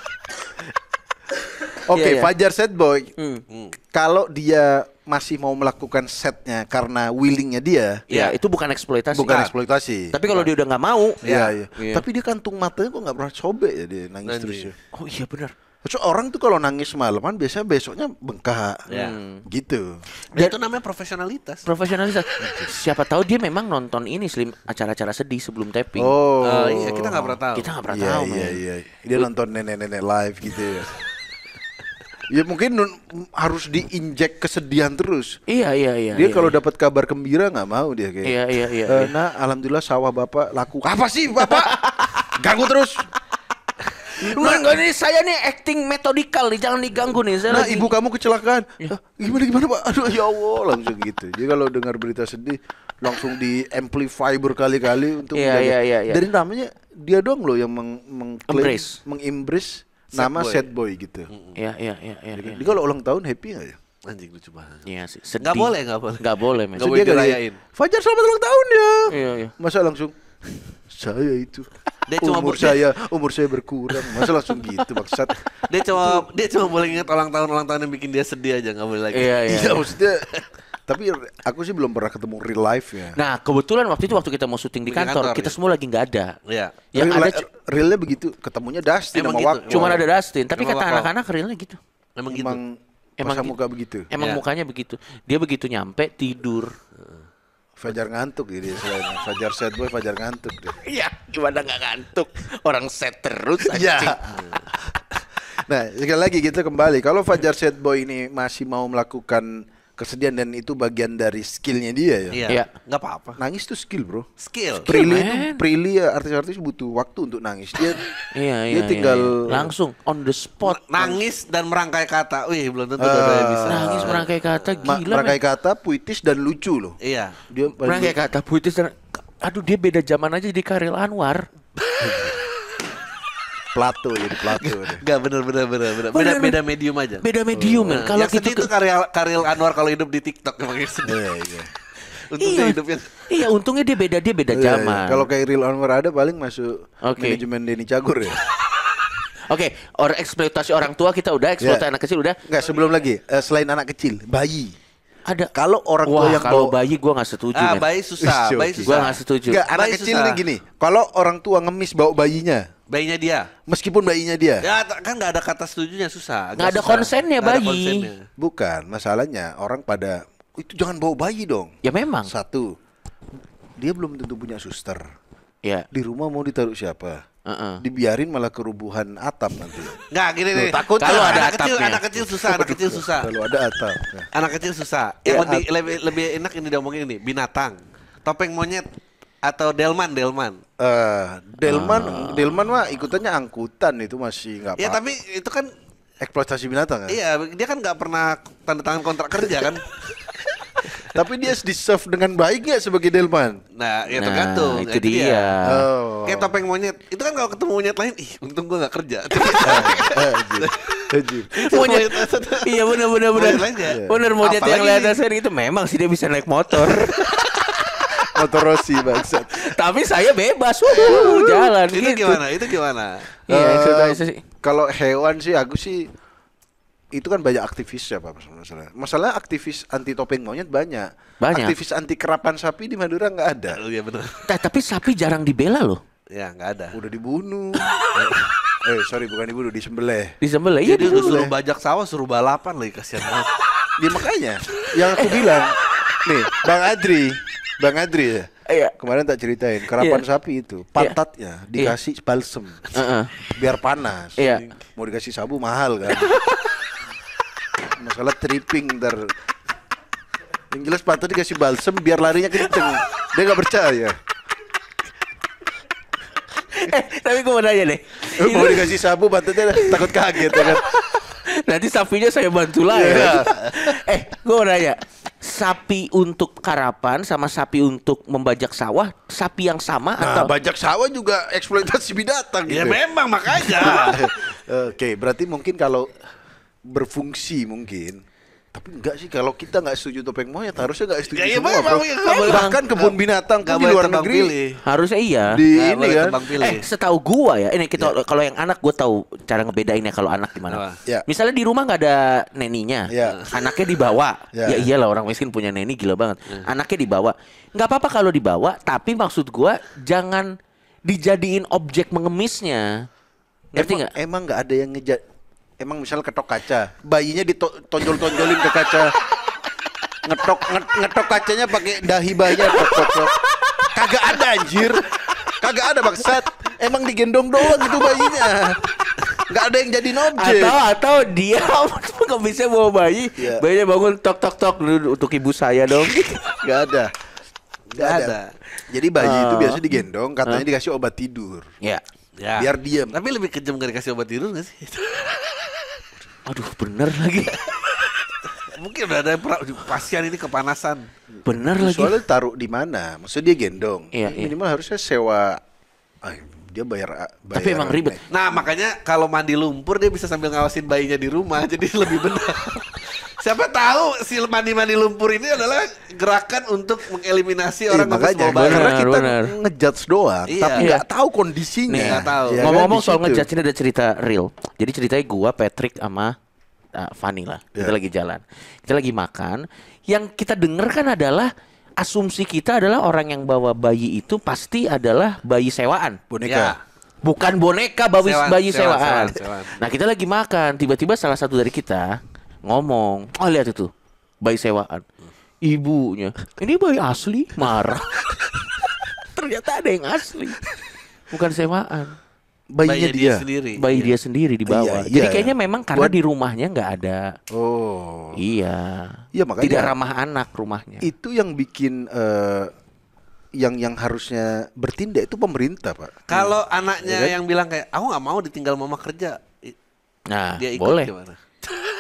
Oke, okay, yeah, yeah. Fajar set boy. mm. Kalau dia masih mau melakukan setnya karena willingnya dia, ya yeah, itu bukan eksploitasi. Bukan nah, eksploitasi. Tapi kalau nah. dia udah nggak mau, iya, ya, ya. ya. Tapi dia kantung matanya kok nggak pernah sobek ya dia nangis Nanti. terus. Ya. Oh iya benar. Terus orang tuh kalau nangis malaman biasanya besoknya bengkak. Yeah. Gitu. Dan, tuh itu namanya profesionalitas. Profesionalitas. Siapa tahu dia memang nonton ini slim acara-acara sedih sebelum taping. Oh. Uh, iya, kita nggak pernah tahu. Kita nggak pernah yeah, tahu. Iya, iya, iya. Dia nonton nenek-nenek live gitu ya. ya mungkin harus diinjek kesedihan terus. Iya iya iya. Dia iya, kalau iya. dapat kabar gembira nggak mau dia kayak. Iya iya iya. Uh, iya. alhamdulillah sawah bapak laku. Apa sih bapak? Ganggu terus. Nah, enggak ini saya nih acting metodikal nih, jangan diganggu nih. Saya nah, lagi... ibu kamu kecelakaan. Ya. Gimana gimana, Pak? Aduh, ya Allah, langsung gitu. Jadi kalau dengar berita sedih langsung di amplify berkali-kali untuk ya, ya, ya, ya. Dari namanya dia doang loh yang meng meng mengimbris nama set boy gitu. Iya, iya, iya, Ya, Jadi ya, kalau ulang tahun happy nggak ya? Anjing lucu banget. Iya sih. Sedih. Gak boleh, gak boleh. Gak boleh, men. Gak boleh ya? dirayain. Fajar selamat ulang tahun ya. Iya, iya. Masa langsung saya itu dia cuma umur saya umur saya berkurang masa langsung gitu maksud dia cuma dia cuma boleh ingat ulang tahun ulang tahun yang bikin dia sedih aja nggak boleh lagi iya iya, iya maksudnya tapi aku sih belum pernah ketemu real life ya. Nah kebetulan waktu itu waktu kita mau syuting di kantor, kantor kita ya. semua lagi nggak ada. ya Yang real, ada realnya begitu, ketemunya Dustin Emang sama gitu. Waktu. Cuman ada Dustin, tapi kata anak-anak realnya gitu. Emang, Emang gitu. Emang gitu. muka begitu. Emang ya. mukanya begitu. Dia begitu nyampe tidur. Fajar ngantuk jadi gitu ya, selain Fajar sad boy, Fajar ngantuk deh. Iya, gimana nggak ngantuk? Orang set terus aja. Ya. nah, sekali lagi kita kembali. Kalau Fajar sad boy ini masih mau melakukan kesedihan dan itu bagian dari skillnya dia ya. Iya. Yeah. Nggak apa-apa. Nangis tuh skill bro. Skill. Prilly itu Prilly ya artis-artis butuh waktu untuk nangis. Dia iya, dia iya, iya tinggal iya. langsung on the spot. Nangis dan merangkai kata. Wih belum tentu uh, bisa. Nangis merangkai kata gila. Ma merangkai man. kata puitis dan lucu loh. Iya. Dia merangkai kata puitis dan aduh dia beda zaman aja di Karel Anwar. Plato jadi Plato. Gak bener bener bener bener. Beda beda medium aja. Beda medium kan. Kalau kita gitu itu Karel karyal Anwar kalau hidup di TikTok emang sedih. Iya iya. Untungnya iya, hidupnya. Iya, untungnya dia beda dia beda zaman. Iya, iya. Kalau kayak Real Anwar ada paling masuk okay. manajemen Denny Cagur ya. Oke, okay, orang eksploitasi orang tua kita udah, eksploitasi yeah. anak kecil udah. Enggak, sebelum lagi uh, selain anak kecil, bayi. Ada. Kalau orang Wah, tua yang kalau bawa... bayi gua nggak setuju. Ah, bayi susah, iya, bayi susah. Gua nggak setuju. Enggak, anak bayi kecil susah. ini gini. Kalau orang tua ngemis bawa bayinya, Bayinya dia. Meskipun bayinya dia. Ya kan nggak ada kata setujunya susah. Nggak ada susah. konsennya bayi. Ada konsennya. Bukan, masalahnya orang pada itu jangan bawa bayi dong. Ya memang. Satu, dia belum tentu punya suster. Ya. Di rumah mau ditaruh siapa? Uh-uh. Dibiarin malah kerubuhan atap nanti. Enggak gini nih. Takut kalau ada anak kecil, anak kecil susah, anak kecil susah. Kalau ada atap. Ya. Anak kecil susah. Yang ya, lebih, lebih lebih enak ini diomongin ini binatang. Topeng monyet atau Delman Delman uh, Delman uh. Delman mah ikutannya angkutan itu masih nggak ya tapi itu kan eksploitasi binatang kan iya dia kan nggak pernah tanda tangan kontrak kerja kan tapi dia serve dengan baik ya sebagai delman? Nah, ya nah, tergantung. Nah, itu, itu dia. dia. Oh. Kayak topeng monyet. Itu kan kalau ketemu monyet lain, ih untung gue nggak kerja. Eh, eh, monyet, iya benar benar benar. bener monyet iya. yang lihat dasar itu memang sih dia bisa naik motor. motor Rossi bangsat. Tapi saya bebas, wuh, jalan. Itu gitu. gimana? Itu gimana? Iya, uh, Kalau hewan sih aku sih itu kan banyak aktivis ya pak masalah masalah aktivis anti topeng monyet banyak, banyak. aktivis anti kerapan sapi di Madura nggak ada oh, iya eh, tapi sapi jarang dibela loh ya nggak ada udah dibunuh eh eh sorry bukan dibunuh disembelih disembelih ya? dia suruh bajak sawah suruh balapan lagi kasihan banget dia ya, makanya yang aku bilang nih bang Adri Bang Adri ya? Iya. Kemarin tak ceritain kerapan iya. sapi itu iya. pantatnya iya. dikasih iya. balsem. Uh -uh. Biar panas. Iya. Mau dikasih sabu mahal kan. Masalah tripping ter yang jelas pantat dikasih balsem biar larinya kenceng. Dia nggak percaya. eh, tapi gue mau nanya deh. Mau itu... dikasih sabu pantatnya takut kaget ya kan. Nanti sapinya saya bantu lah ya. Iya. eh, gue mau nanya sapi untuk karapan sama sapi untuk membajak sawah, sapi yang sama nah, atau bajak sawah juga eksploitasi binatang ya, gitu. Ya memang makanya. Oke, okay, berarti mungkin kalau berfungsi mungkin tapi enggak sih kalau kita nggak setuju topeng monyet harusnya nggak setuju ya, ya semua ya, bro. Ya, bahkan kebun binatang pun di luar negeri pilih. harusnya iya di gak ini kan pilih. eh setahu gua ya ini kita ya. kalau yang anak gua tahu cara ngebedainnya kalau anak gimana ya. misalnya di rumah nggak ada neninya ya. anaknya dibawa ya. ya iyalah orang miskin punya neni gila banget ya. anaknya dibawa nggak apa-apa kalau dibawa tapi maksud gua jangan dijadiin objek mengemisnya ngerti enggak? emang nggak ada yang ngejat emang misal ketok kaca, bayinya ditonjol-tonjolin ke kaca. Ngetok ngetok kacanya pakai dahi bayinya tok tok Kagak ada anjir. Kagak ada bangsat. Emang digendong doang itu bayinya. Gak ada yang jadi objek. Atau atau dia nggak bisa bawa bayi, ya. bayinya bangun tok tok tok untuk ibu saya dong. Gak ada. Gak ada. ada. Jadi bayi uh, itu oh. biasanya digendong, katanya uh, dikasih obat tidur. Ya. Ya. Biar diam. Tapi lebih kejam gak dikasih obat tidur gak sih? aduh bener lagi mungkin ada yang pasien ini kepanasan bener Soalnya lagi soalnya taruh di mana maksudnya dia gendong iya, iya. minimal harusnya sewa ay, dia bayar, bayar tapi emang ribet nah makanya kalau mandi lumpur dia bisa sambil ngawasin bayinya di rumah jadi lebih benar Siapa tahu si mandi-mandi lumpur ini adalah gerakan untuk mengeliminasi iya, orang eh, makanya bener, karena kita bener. ngejudge doang, iya. tapi nggak iya. tahu kondisinya. Nggak iya tahu. Ya, Ngomong-ngomong soal ngejudge ini ada cerita real. Jadi ceritanya gua, Patrick sama uh, Fanny lah. Yeah. Kita iya. lagi jalan. Kita lagi makan. Yang kita dengarkan kan adalah asumsi kita adalah orang yang bawa bayi itu pasti adalah bayi sewaan. Boneka. Ya. Bukan boneka bayi, sewaan, bayi sewaan. Sewan, sewan, Nah kita lagi makan. Tiba-tiba salah satu dari kita ngomong oh lihat itu bayi sewaan ibunya ini bayi asli marah ternyata ada yang asli bukan sewaan bayinya, bayinya dia, dia sendiri bayi iya. dia sendiri di bawah iya, iya, jadi kayaknya iya. memang karena Buat... di rumahnya nggak ada oh iya iya makanya tidak ramah anak rumahnya itu yang bikin uh, yang yang harusnya bertindak itu pemerintah pak kalau hmm. anaknya ya, kan? yang bilang kayak aku nggak mau ditinggal mama kerja nah dia ikut boleh gimana?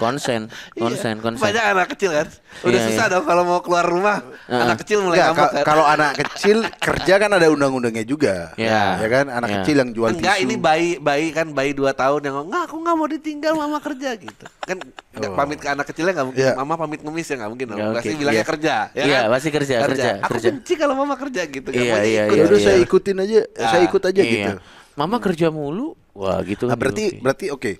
konsen iya. konsen konsen banyak anak kecil kan udah iya, susah iya. dong kalau mau keluar rumah uh, anak kecil mulai ngambek kan kalau anak kecil kerja kan ada undang-undangnya juga yeah. ya kan anak yeah. kecil yang jual enggak tisu. ini bayi bayi kan bayi dua tahun yang enggak aku nggak mau ditinggal mama kerja gitu kan oh. pamit ke anak kecilnya nggak mungkin yeah. mama pamit ngemis ya nggak mungkin dong okay. pasti bilangnya yeah. kerja ya yeah, kan? pasti kerja, kerja kerja aku kerja. benci kalau mama kerja gitu iya kan iya saya ikutin aja saya ah, ikut aja gitu mama kerja mulu wah gitu nah, berarti berarti oke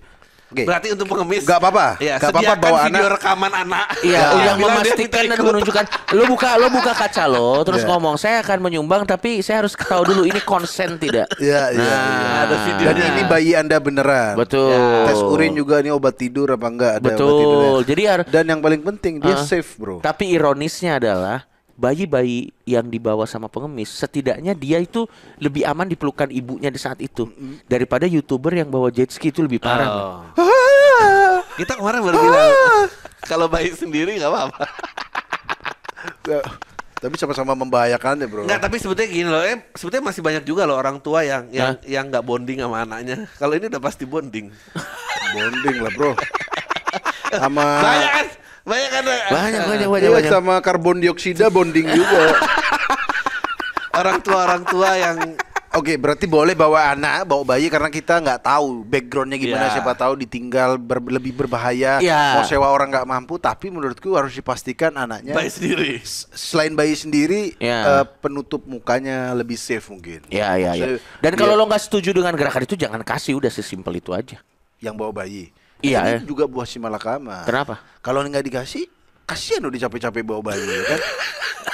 Okay. Berarti untuk pengemis Gak apa-apa ya, Gak apa-apa bawa video anak. rekaman anak Iya ya. Yang memastikan dan menunjukkan Lo buka lo buka kaca lo Terus yeah. ngomong Saya akan menyumbang Tapi saya harus tahu dulu Ini konsen tidak Iya iya nah, iya. Ada nah. Dan ini bayi anda beneran Betul ya. Tes urin juga Ini obat tidur apa enggak ada Betul obat tidur, ya. Jadi Dan yang paling penting Dia safe bro Tapi ironisnya adalah bayi-bayi yang dibawa sama pengemis setidaknya dia itu lebih aman dipelukan ibunya di saat itu daripada youtuber yang bawa jet ski itu lebih parah. Oh. Kita kemarin baru bilang ah. kalau bayi sendiri nggak apa-apa. Ya, tapi sama-sama membahayakan ya bro. Nggak, tapi sebetulnya gini loh, eh, sebetulnya masih banyak juga loh orang tua yang yang yang nggak bonding sama anaknya. Kalau ini udah pasti bonding. bonding lah bro. sama banyak kan? Banyak kan? Banyak, banyak, banyak, iya, banyak. Sama karbon dioksida bonding juga. orang tua orang tua yang Oke, okay, berarti boleh bawa anak, bawa bayi karena kita nggak tahu backgroundnya gimana. Yeah. Siapa tahu ditinggal ber, lebih berbahaya. Yeah. Mau sewa orang nggak mampu, tapi menurutku harus dipastikan anaknya. Bayi sendiri. Selain bayi sendiri, yeah. Iya. uh, penutup mukanya lebih safe mungkin. Iya iya. iya. Dan kalau yeah. lo nggak setuju dengan gerakan itu, jangan kasih. Udah sesimpel itu aja. Yang bawa bayi. Iya. Kan ya. Ini juga buah simalakama. Kenapa? Kalau nggak dikasih, kasihan udah capek-capek bawa bayi ya kan.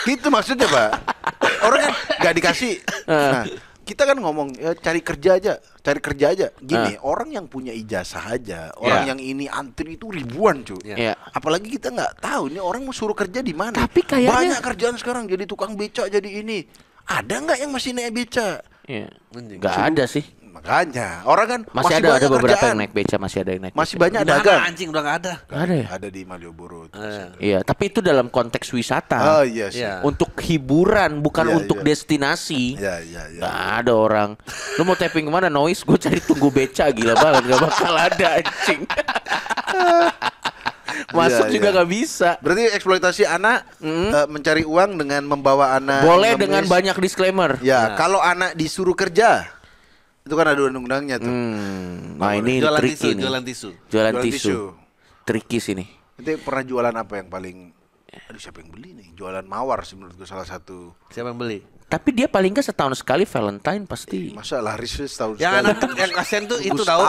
Itu maksudnya pak. Orang kan nggak dikasih. Eh. Nah, kita kan ngomong ya, cari kerja aja, cari kerja aja. Gini, uh. orang yang punya ijazah aja, orang yeah. yang ini antri itu ribuan cuy. Iya. Yeah. Yeah. Apalagi kita nggak tahu ini orang mau suruh kerja di mana. Tapi kayaknya banyak kerjaan sekarang jadi tukang becak jadi ini. Ada nggak yang masih naik becak? Iya. Yeah. Nggak ada sih. Makanya orang kan masih, masih ada ada beberapa kerjaan. yang naik beca, masih ada yang naik. Masih beca. banyak ada kan anjing udah nggak ada. Gak ada ya? Ada di Malioboro. Uh, iya, tapi itu dalam konteks wisata. Oh iya sih. Yeah. Untuk hiburan bukan yeah, untuk yeah. destinasi. Iya iya iya, iya. ada orang. Lu mau tapping kemana noise? Gue cari tunggu beca gila banget gak bakal ada anjing. Masuk iya, juga iya. nggak gak bisa. Berarti eksploitasi anak mm. uh, mencari uang dengan membawa anak. Boleh dengan banyak disclaimer. Ya, nah. kalau anak disuruh kerja itu kan ada undang-undangnya tuh. Hmm. Nah, ini jualan tisu, nih. jualan tisu. Jualan, jualan tisu. tisu. Tricky sih nih. Itu pernah jualan apa yang paling Aduh siapa yang beli nih? Jualan mawar sih menurut gue salah satu. Siapa yang beli? Tapi dia paling nggak setahun sekali Valentine pasti. Eh, masa laris setahun yang sekali. Anak, yang kasihan tuh itu tahu.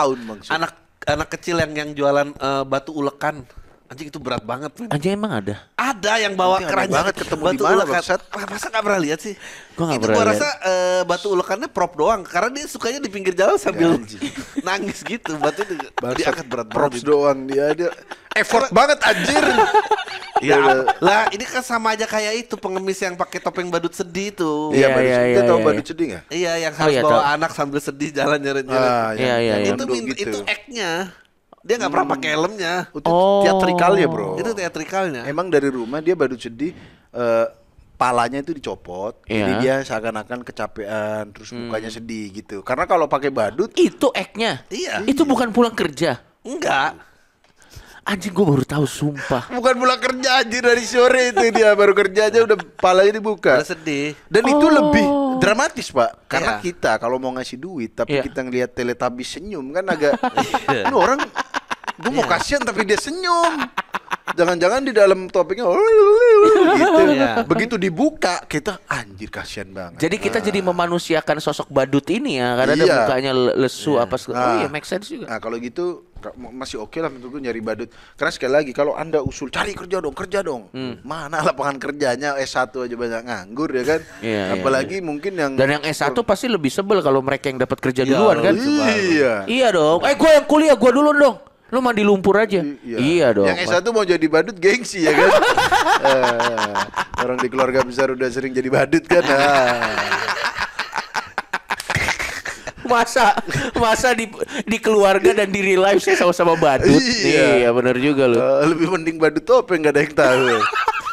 Anak anak kecil yang yang jualan uh, batu ulekan. Anjing itu berat banget. Men. Anjing emang ada? Ada yang bawa Anjing keranjang. banget ketemu batu di mana ulekan. Baksat? Ah, masa gak pernah lihat sih? Gua gak itu gua rasa uh, batu ulekannya prop doang. Karena dia sukanya di pinggir jalan sambil Anjing. nangis gitu. Batu itu diangkat berat Props doang dia. dia effort banget anjir. Iya lah ini kan sama aja kayak itu pengemis yang pakai topeng badut sedih itu. Iya, iya badut iya, sedih. Iya, tahu iya, badut sedih nggak? Iya yang harus oh, iya, bawa tau. anak sambil sedih jalan nyeret nyeret. Ah, iya iya. iya. Itu gitu. itu gitu. act-nya. Dia nggak pernah hmm. pakai helmnya. Itu ya, oh. teatrikalnya, Bro. Itu teatrikalnya. Emang dari rumah dia baru jadi uh, eh, palanya itu dicopot, yeah. jadi iya. dia seakan-akan kecapean, terus hmm. mukanya sedih gitu. Karena kalau pakai badut itu eknya, iya, itu iya. bukan pulang kerja, enggak. Anjing gue baru tahu sumpah. Bukan pulang kerja anjing dari sore itu dia baru kerja aja udah palanya dibuka. Udah sedih. Dan oh. itu lebih oh. dramatis, Pak. Karena yeah. kita kalau mau ngasih duit tapi yeah. kita ngelihat teletabis senyum kan agak iya. ini orang gue mau iya. kasihan tapi dia senyum jangan-jangan di dalam topiknya oh, iya, iya, gitu. Iya. Begitu dibuka kita anjir kasihan banget. Jadi kita jadi ah. memanusiakan sosok badut ini ya karena iya. ada mukanya lesu apa segala. Oh ah. iya make sense juga. Nah, kalau gitu masih oke lah menurut gue nyari badut. Karena sekali lagi kalau Anda usul cari kerja dong, kerja dong. Hmm. Mana lapangan kerjanya S1 aja banyak nganggur ya kan. iya, Apalagi mungkin yang Dan yang S1 pasti lebih sebel kalau mereka yang dapat kerja ya, duluan kan. Iya. Iya dong. Eh gue yang kuliah gue dulu dong Lu mandi lumpur aja. iya, iya dong. Yang S1 mau jadi badut gengsi ya kan. uh, orang di keluarga besar udah sering jadi badut kan. Uh. masa masa di di keluarga dan di real life sama-sama badut. Iya, iya benar juga lu. Uh, lebih mending badut topeng gak ada yang tahu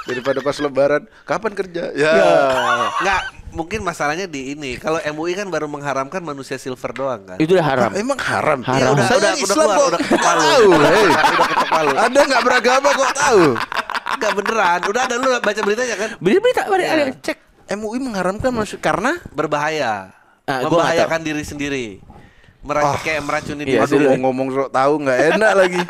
daripada pas lebaran kapan kerja ya. ya, nggak mungkin masalahnya di ini kalau MUI kan baru mengharamkan manusia silver doang kan itu udah haram nah, emang haram haram ya, udah, Saya udah, Islam udah, udah, udah tahu hey. udah ada nggak beragama kok tahu nggak beneran udah ada lu baca beritanya kan berita berita ya. cek MUI mengharamkan manusia karena berbahaya uh, membahayakan diri sendiri meracun oh, ah, kayak meracunin iya, aduh mau ngomong sok tahu nggak enak lagi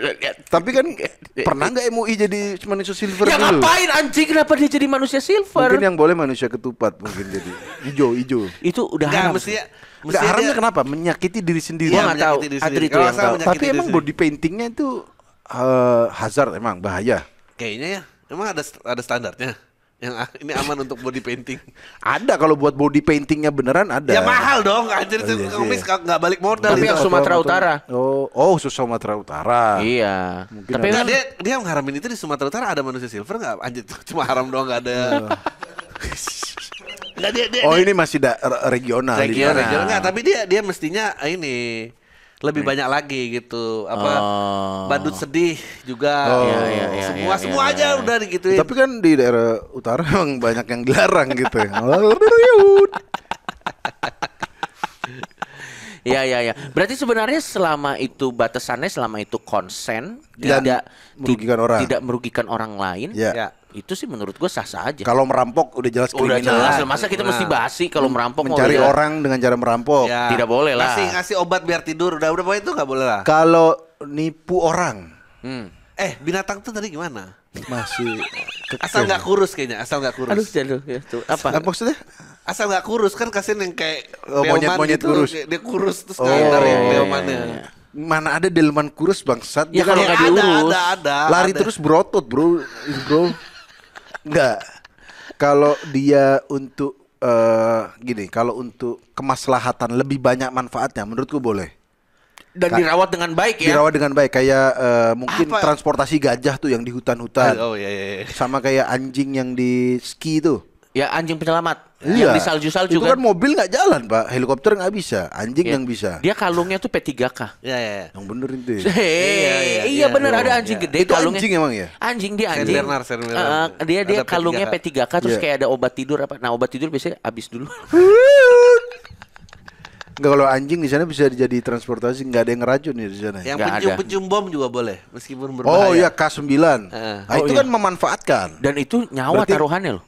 tapi kan iya. pernah nggak MUI jadi manusia silver ya dulu? Gitu? ngapain anjing kenapa dia jadi manusia silver mungkin yang boleh manusia ketupat mungkin jadi hijau hijau itu udah nggak haram mestinya nggak haramnya dia... Ya, kenapa menyakiti diri sendiri ya, nggak tahu Adri itu yang tahu tapi emang body paintingnya itu uh, hazard emang bahaya kayaknya ya emang ada ada standarnya yang ini aman untuk body painting. Ada kalau buat body paintingnya beneran ada. Ya mahal dong, anjir itu kumis oh, iya nggak balik modal. Tapi yang Sumatera Utara. Oh, oh Sumatera Utara. Iya. Mungkin Tapi kan dia dia mengharamin itu di Sumatera Utara ada manusia silver nggak? Anjir cuma haram doang nggak ada. Nah, dia, dia, oh dia. ini masih da regional. Regional, regional. Nggak, tapi dia dia mestinya ini lebih banyak lagi gitu apa oh. badut sedih juga oh. ya, ya, ya, semua ya, ya, semua ya, aja ya, ya. udah gitu tapi kan di daerah utara emang banyak yang dilarang gitu ya Ya ya Berarti sebenarnya selama itu batasannya selama itu konsen tidak merugikan orang. tidak merugikan orang lain. ya itu sih menurut gue sah sah aja. Kalau merampok udah jelas kriminal. Udah jelas, masa kita mesti nah. basi kalau merampok mencari udah... orang dengan cara merampok. Ya. Tidak boleh lah. Ngasih ngasih obat biar tidur, udah udah itu nggak boleh lah. Kalau nipu orang. Hmm. Eh binatang tuh tadi gimana? Masih kekeng. asal nggak kurus kayaknya, asal nggak kurus. Aduh, jadu, ya, tuh. Apa? Apa maksudnya? Asal nggak kurus kan kasian yang kayak oh, monyet monyet gitu, kurus. Dia kurus terus oh, ngandar delmannya. Iya iya, iya, iya mana ada delman kurus bangsat ya, dia kalau nggak ada, ada, ada, lari ada. terus berotot bro bro Enggak. Kalau dia untuk uh, gini, kalau untuk kemaslahatan lebih banyak manfaatnya menurutku boleh. Dan Ka dirawat dengan baik ya. Dirawat dengan baik kayak uh, mungkin Apa? transportasi gajah tuh yang di hutan-hutan. Oh iya iya. iya. Sama kayak anjing yang di ski tuh. Ya anjing penyelamat iya. yang di salju-salju Itu kan. kan, mobil nggak jalan pak, helikopter nggak bisa, anjing iya. yang bisa. Dia kalungnya tuh P3K. Iya ya. Yang bener itu. Ya? Hey, iya, iya, iya, iya, iya bener ada anjing iya. gede. Itu kalungnya. anjing emang ya? Anjing dia anjing. Uh, dia dia kalungnya P3K, P3K terus yeah. kayak ada obat tidur apa? Nah obat tidur biasanya habis dulu. Enggak kalau anjing di sana bisa jadi transportasi, enggak ada yang ngeracun ya di sana. Yang pencium-pencium bom juga boleh, meskipun oh, berbahaya. Ah, oh iya K9. Uh. Nah, oh, itu iya. kan memanfaatkan. Dan itu nyawa Berarti, taruhannya loh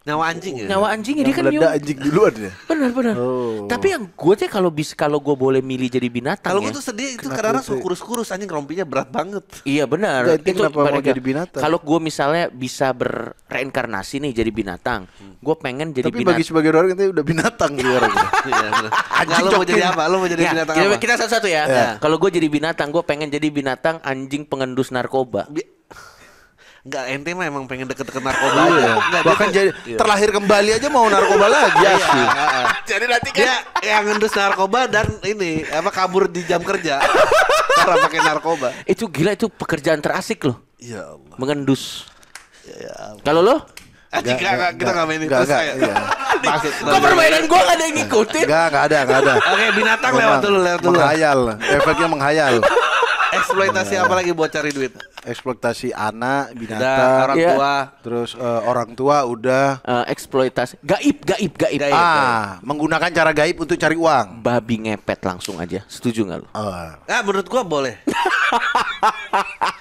nyawa anjing ya nyawa ya dia kan nyawa anjing duluan ya benar benar oh. tapi yang gue sih kalau bisa kalau gue boleh milih jadi binatang kalau ya, gue tuh sedih itu karena suka kurus kurus anjing rompinya berat banget iya benar itu kenapa mau jadi binatang kalau gue misalnya bisa berreinkarnasi nih jadi binatang hmm. gue pengen jadi tapi binatang. bagi sebagian orang itu udah binatang di orang iya, anjing lo mau jadi apa lo mau jadi ya, binatang kita, apa? kita satu satu ya. ya, kalau gue jadi binatang gue pengen jadi binatang anjing pengendus narkoba nggak ente mah emang pengen deket-deket narkoba ya. Enggak, Bahkan jadi iya. terlahir kembali aja mau narkoba lagi. Iya. iya. jadi nanti kan ya, yang ngendus narkoba dan ini apa kabur di jam kerja karena pakai narkoba. Itu gila itu pekerjaan terasik loh. Ya Allah. Mengendus. Ya, ya Kalau lo? Gak, gak, gak, kita gak mainin itu saya. Iya. Kok permainan gue gak ada yang ngikutin? Gak, gak ada, gak ada. Oke, binatang lewat dulu, lewat dulu. Menghayal, efeknya menghayal eksploitasi apa lagi buat cari duit? Eksploitasi anak, binatang, udah, orang iya. tua, terus uh, orang tua udah uh, eksploitasi gaib, gaib, gaib. gaib ah, gaib. menggunakan cara gaib untuk cari uang. Babi ngepet langsung aja. Setuju nggak lu? Uh. Nah, menurut gua boleh.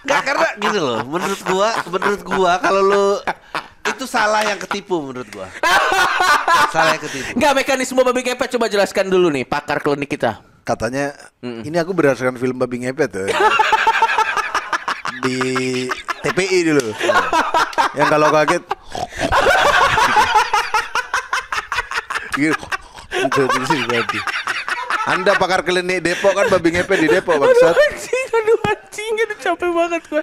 Gak karena gitu loh, menurut gua, menurut gua kalau lu itu salah yang ketipu menurut gua. salah yang ketipu. Enggak mekanisme babi ngepet coba jelaskan dulu nih pakar klinik kita katanya mm. ini aku berdasarkan film babi ngepet tuh ya. di TPI dulu yang kalau kaget babi anda pakar klinik Depok kan babi ngepet di Depok maksud aduh anjing itu capek banget gua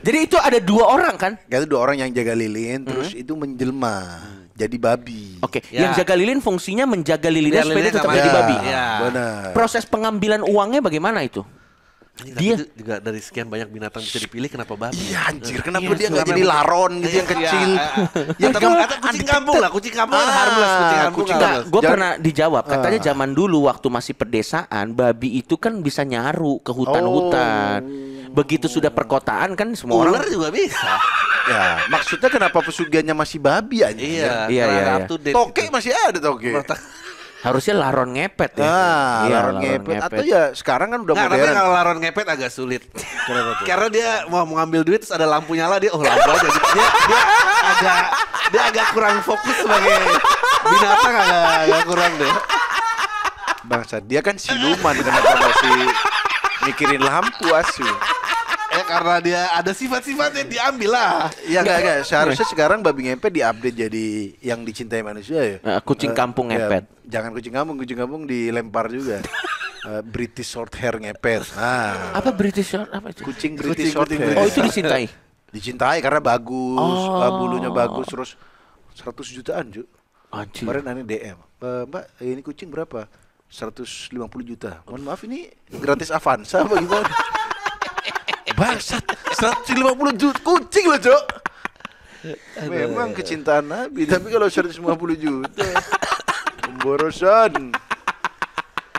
jadi itu ada dua orang kan itu dua orang yang jaga lilin terus mm -hmm. itu menjelma hmm jadi babi. Oke, okay. ya. yang jaga lilin fungsinya menjaga lilinnya supaya lilinnya tetap jadi babi. Ya. Benar. Proses pengambilan uangnya bagaimana itu? Ini dia juga dari sekian banyak binatang bisa dipilih kenapa babi? Iya anjir, kenapa iya, dia nggak jadi laron gitu iya, yang iya. kecil? Yang kata iya. ya, kucing kampung lah, kucing kampung kan harmless kucing kampung. Nah, gue pernah dijawab katanya ah. zaman dulu waktu masih pedesaan babi itu kan bisa nyaru ke hutan-hutan. Oh. Begitu hmm. sudah perkotaan kan semua Ular orang juga bisa. ya, maksudnya kenapa pesugihannya masih babi aja? Iya, iya, iya. iya, iya. Toke gitu. masih ada toke harusnya laron ngepet ya. Ah, ya, laron, ngepet. ngepet atau ya sekarang kan udah Nggak, modern. kalau laron ngepet agak sulit. Karena dia mau mengambil duit terus ada lampu nyala dia oh lampu aja. Dia, dia agak dia agak kurang fokus sebagai binatang agak, agak kurang deh. Bangsa dia kan siluman kenapa masih mikirin lampu asli karena dia ada sifat-sifatnya diambil lah. Ya enggak enggak, seharusnya sekarang babi ngepet diupdate jadi yang dicintai manusia ya. Eh, kucing eh, kampung uh, iya. ngepet. Ya, jangan kucing kampung, kucing kampung dilempar juga. Eh, British short hair ngepet. Nah. Apa British short apa itu? Kucing British kucing, short kucing hair. Oh, itu dicintai. dicintai karena bagus, oh. uh, bulunya bagus terus 100 jutaan, Ju. Anjir. Kemarin ane DM. Uh, Mbak, ini kucing berapa? 150 juta. Mohon maaf ini gratis Avanza apa gimana? Bangsat, 150 juta kucing loh, Cok. Memang kecintaan Nabi, tapi kalau 150 juta pemborosan.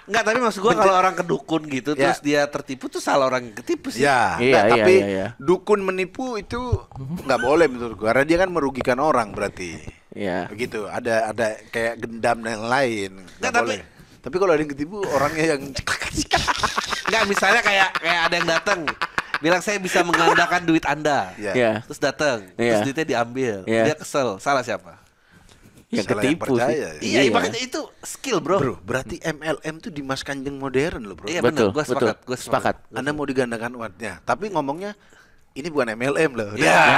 Enggak, tapi maksud gue kalau orang kedukun gitu ya. terus dia tertipu tuh salah orang yang ketipu sih. Ya, iya, nah, iya, tapi iya, iya. dukun menipu itu nggak boleh menurut gue. karena dia kan merugikan orang berarti. Iya. Begitu, ada ada kayak gendam dan lain. Enggak tapi boleh. tapi kalau ada yang ketipu orangnya yang Enggak, misalnya kayak kayak ada yang datang bilang saya bisa mengandalkan duit Anda. Yeah. Yeah. Terus datang, yeah. terus duitnya diambil. Yeah. Dia kesel, salah siapa? yang salah ketipu yang sih. Ya. Iya, iya, makanya itu skill, Bro. Bro, berarti MLM tuh di Mas Kanjeng modern loh, Bro. Iya, betul, gua sepakat, betul. gua sepakat. sepakat. Anda mau digandakan uangnya, tapi ngomongnya ini bukan MLM loh. Iya. Yeah. Nah,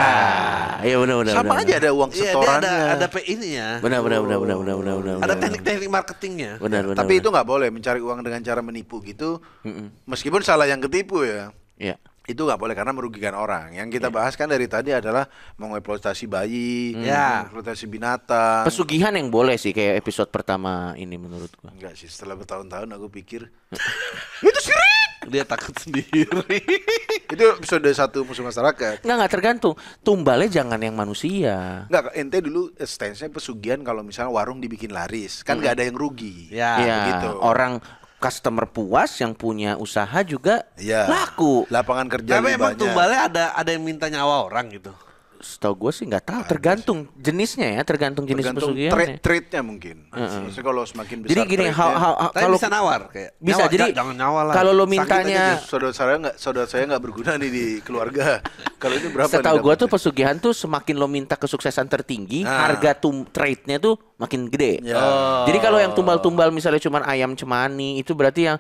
iya yeah, benar benar. Sama benar, aja benar. ada uang iya, setorannya. Ya, ada ada pe ini ya. Benar benar benar benar benar benar benar. Ada teknik-teknik marketingnya. Benar benar. Tapi benar. itu nggak boleh mencari uang dengan cara menipu gitu. Mm -mm. Meskipun salah yang ketipu ya. Iya. Yeah itu nggak boleh karena merugikan orang. Yang kita yeah. bahas kan dari tadi adalah mengeksploitasi bayi, iya. mm. eksploitasi binatang. Pesugihan yang boleh sih kayak episode pertama ini menurut gua. Enggak sih, setelah bertahun-tahun aku pikir itu sirik. Dia takut sendiri. itu episode satu musuh masyarakat. Enggak enggak tergantung. Tumbalnya jangan yang manusia. Enggak, ente dulu stance-nya pesugihan kalau misalnya warung dibikin laris, kan nggak hmm. ada yang rugi. Ya, yeah. ya gitu. Orang customer puas, yang punya usaha juga ya. laku. Lapangan kerja Tapi emang tumbalnya ada ada yang minta nyawa orang gitu setahu gue sih nggak tahu. Tergantung jenisnya ya, tergantung jenis tergantung pesugihan. Tergantung nya mungkin. Uh -uh. kalau semakin besar. Jadi gini, how, how, how, kalau bisa nawar kayak. Bisa jadi jangan nawar lah. Kalau lo mintanya saudara saya nggak saudara saya nggak berguna nih di keluarga. kalau ini berapa? Setahu gue tuh pesugihan tuh semakin lo minta kesuksesan tertinggi, nah. harga tum trade-nya tuh makin gede. Ya. Oh. Jadi kalau yang tumbal-tumbal misalnya cuma ayam cemani itu berarti yang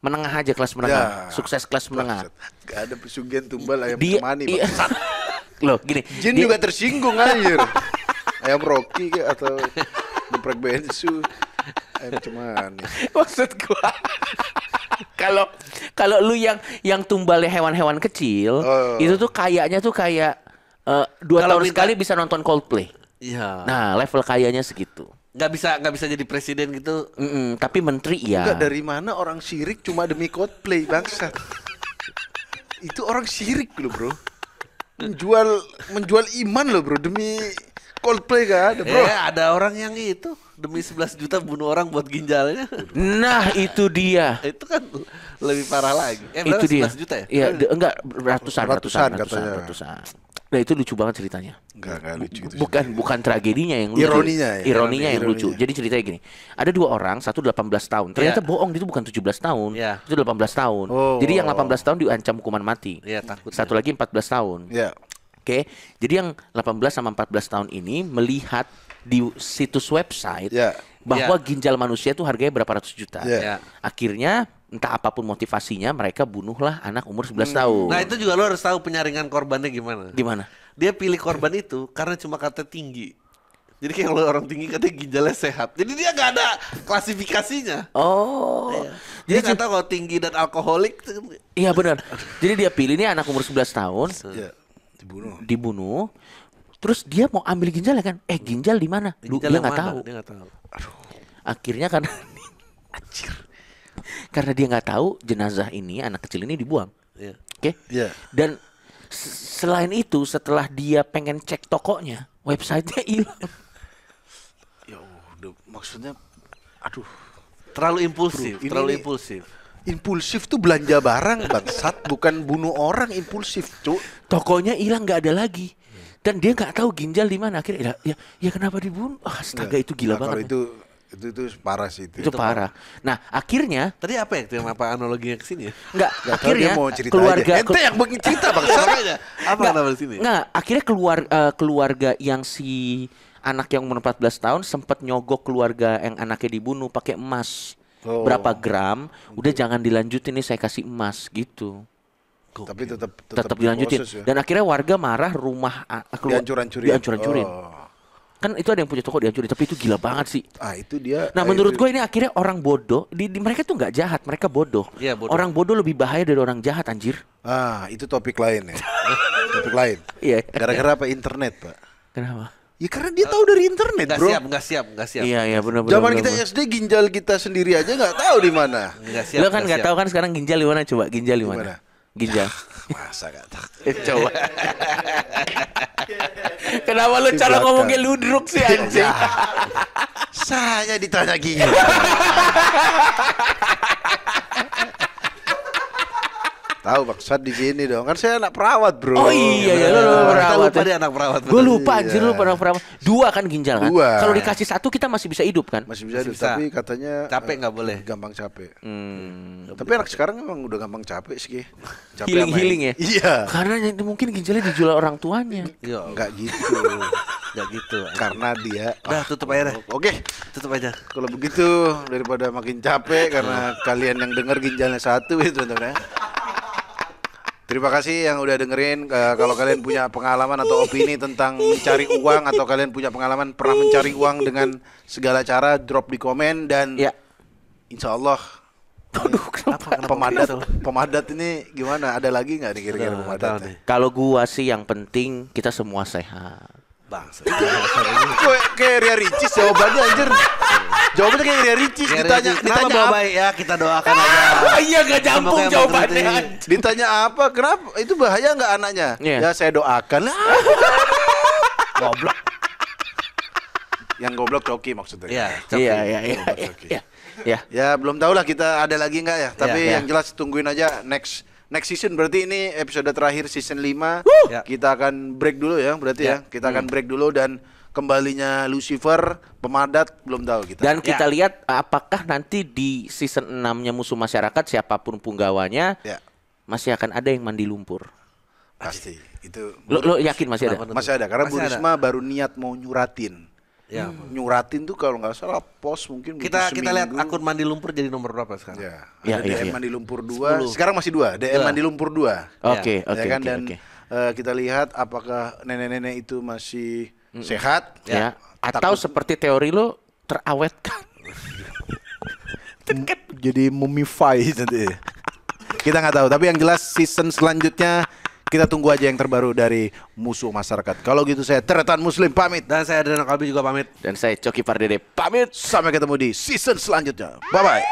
menengah aja kelas menengah, ya. sukses kelas menengah. Gak ada pesugihan tumbal ayam Dia, cemani. Iya. Loh gini. Jin juga tersinggung anjir. Ayam Rocky atau geprek bensu. Ayam cuman. Maksud gua kalau kalau lu yang yang tumbalnya hewan-hewan kecil oh. itu tuh kayaknya tuh kayak uh, dua kalo tahun minta, sekali bisa nonton Coldplay. Iya. Nah level kayaknya segitu. Gak bisa gak bisa jadi presiden gitu. Mm -mm, tapi menteri ya. Enggak dari mana orang syirik cuma demi Coldplay bangsa. itu orang syirik loh bro menjual menjual iman loh bro demi Coldplay gak ada bro. Eh, ada orang yang itu demi 11 juta bunuh orang buat ginjalnya. Nah itu dia. itu kan lebih parah lagi. Eh, itu dia. juta ya? Iya, enggak ratusan ratusan ratusan, ratusan, ratusan, ratusan. Nah itu lucu banget ceritanya. Enggak, enggak lucu itu. Bukan ceritanya. bukan tragedinya yang lucu. Ironinya ya. Ironinya yang ironinya. lucu. Jadi ceritanya gini. Ada dua orang, satu 18 tahun. Ternyata yeah. bohong iya. itu bukan 17 tahun. Yeah. Itu 18 tahun. Oh. Jadi yang 18 tahun diancam hukuman mati. Iya, yeah, takut. Satu lagi 14 tahun. Iya. Yeah. Oke. Okay. Jadi yang 18 sama 14 tahun ini melihat di situs website yeah bahwa yeah. ginjal manusia itu harganya berapa ratus juta. Yeah. Yeah. Akhirnya entah apapun motivasinya mereka bunuhlah anak umur 11 hmm. tahun. Nah, itu juga lo harus tahu penyaringan korbannya gimana. Gimana? Dia pilih korban itu karena cuma kata tinggi. Jadi kayak kalau orang tinggi katanya ginjalnya sehat. Jadi dia gak ada klasifikasinya. Oh. Iya. Jadi kata kalau tinggi dan alkoholik. Iya benar. Jadi dia pilih ini anak umur 11 tahun. Iya. Dibunuh. Dibunuh. Terus dia mau ambil ginjalnya kan? Eh ginjal di mana? Lu dia nggak tahu. Dia gak tahu. Aduh. Akhirnya karena anjir. Karena dia nggak tahu jenazah ini anak kecil ini dibuang. Yeah. Oke. Okay? Iya. Yeah. Dan selain itu setelah dia pengen cek tokonya, websitenya hilang. Ya udah maksudnya aduh terlalu impulsif, Bro, terlalu impulsif. Impulsif tuh belanja barang bangsat, bukan bunuh orang impulsif, Cuk. Tokonya hilang nggak ada lagi dan dia nggak tahu ginjal di mana akhirnya ya, ya, kenapa dibunuh ah, astaga ya, itu gila nah, banget kalau itu itu itu parah sih itu. Itu parah. Nah, akhirnya tadi apa ya? Kenapa analoginya ke sini ya? nggak Enggak, akhirnya mau cerita keluarga aja. ente yang mau cerita Bang. Soalnya apa kenapa sini? nggak akhirnya keluar uh, keluarga yang si anak yang umur 14 tahun sempat nyogok keluarga yang anaknya dibunuh pakai emas. Oh. Berapa gram? Udah jangan dilanjutin nih saya kasih emas gitu. Gokil. Tapi tetap tetap, tetap dilanjutin. Ya? Dan akhirnya warga marah rumah ah, keluar, dihancur-hancurin. Oh. Kan itu ada yang punya toko dihancurin, tapi itu gila banget sih. Ah, itu dia. Nah, eh, menurut gue ini akhirnya orang bodoh, di, di mereka tuh nggak jahat, mereka bodoh. Ya, bodoh. Orang bodoh lebih bahaya dari orang jahat, anjir. Ah, itu topik lain ya. topik lain. Iya. Gara-gara apa internet, Pak? Kenapa? Ya karena dia tahu dari internet, gak bro. Siap, gak siap, gak siap. Iya, iya benar benar. Zaman kita yang SD ginjal kita sendiri aja nggak tahu di mana. Enggak siap. Lo kan nggak tahu kan sekarang ginjal di mana coba? Ginjal di mana? ginjal. Masa gak takut? Eh, coba. Kenapa lu cara ngomongnya ludruk sih anjing? Iya. Saya ditanya ginjal. Tahu maksud di sini dong. Kan saya anak perawat, Bro. Oh iya ya, lu, nah, perawat. tadi anak perawat. Gue lupa anjir iya. lu pernah perawat. Dua kan ginjal kan? Dua. Kalau dikasih satu kita masih bisa hidup kan? Masih bisa masih hidup, bisa. tapi katanya capek eh, nggak uh, boleh. Gampang capek. Hmm. Tapi anak sekarang emang udah gampang capek sih. Capek healing, healing ya? Iya. Karena mungkin ginjalnya dijual orang tuanya. Iya, enggak gitu. Enggak gitu. Karena dia. Udah ah, tutup aja deh. Oke, tutup aja. Kalau begitu daripada makin capek karena kalian yang dengar ginjalnya satu itu ya, teman-teman ya. Terima kasih yang udah dengerin. Uh, kalau kalian punya pengalaman atau opini tentang mencari uang atau kalian punya pengalaman pernah mencari uang dengan segala cara, drop di komen dan ya. Insya Allah. Aduh, kenapa, kenapa pemadat? Pemadat ini gimana? Ada lagi nggak nih kira-kira pemadat? Kalau gua sih yang penting kita semua sehat. Bangsa. kayak Ria Ricis jawabannya anjir. Jawabannya kayak Ria Ricis Ria ditanya Ricis. ditanya bawa baik ya kita doakan aja. Ah, iya gak jampung jawabannya. Ditanya apa? Kenapa? Itu bahaya nggak anaknya? Iya. Ya saya doakan ah. Goblok. Yang goblok Coki maksudnya. Iya, iya, iya iya, iya, iya. Ya, belum tahu lah kita ada lagi nggak ya. Tapi yeah, yeah. yang jelas tungguin aja next next season berarti ini episode terakhir season 5 ya. kita akan break dulu ya berarti ya, ya. kita akan hmm. break dulu dan kembalinya Lucifer pemadat belum tahu kita. Dan kita ya. lihat apakah nanti di season 6-nya musuh masyarakat siapapun punggawanya ya. masih akan ada yang mandi lumpur. Pasti. Itu lo, lo yakin masih ada? Masih ada karena masih Bu baru niat mau nyuratin. Ya. Hmm. Nyuratin tuh kalau nggak salah pos mungkin kita kita lihat akun Mandi Lumpur jadi nomor berapa sekarang? Ya. Ada ya, DM iya. Mandi Lumpur dua. Sekarang masih dua, DM ya. Mandi Lumpur dua. Oke, okay, ya, oke. Okay, ya kan dan okay. Uh, eh, kita lihat apakah nenek-nenek itu masih hmm. sehat ya. ya. Atau Takut. seperti teori lo terawetkan. jadi mumify nanti. kita nggak tahu, tapi yang jelas season selanjutnya kita tunggu aja yang terbaru dari musuh masyarakat. Kalau gitu saya Teretan Muslim pamit. Dan saya Adrian Kalbi juga pamit. Dan saya Coki Pardede pamit. Sampai ketemu di season selanjutnya. Bye-bye.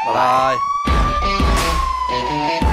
Bye-bye.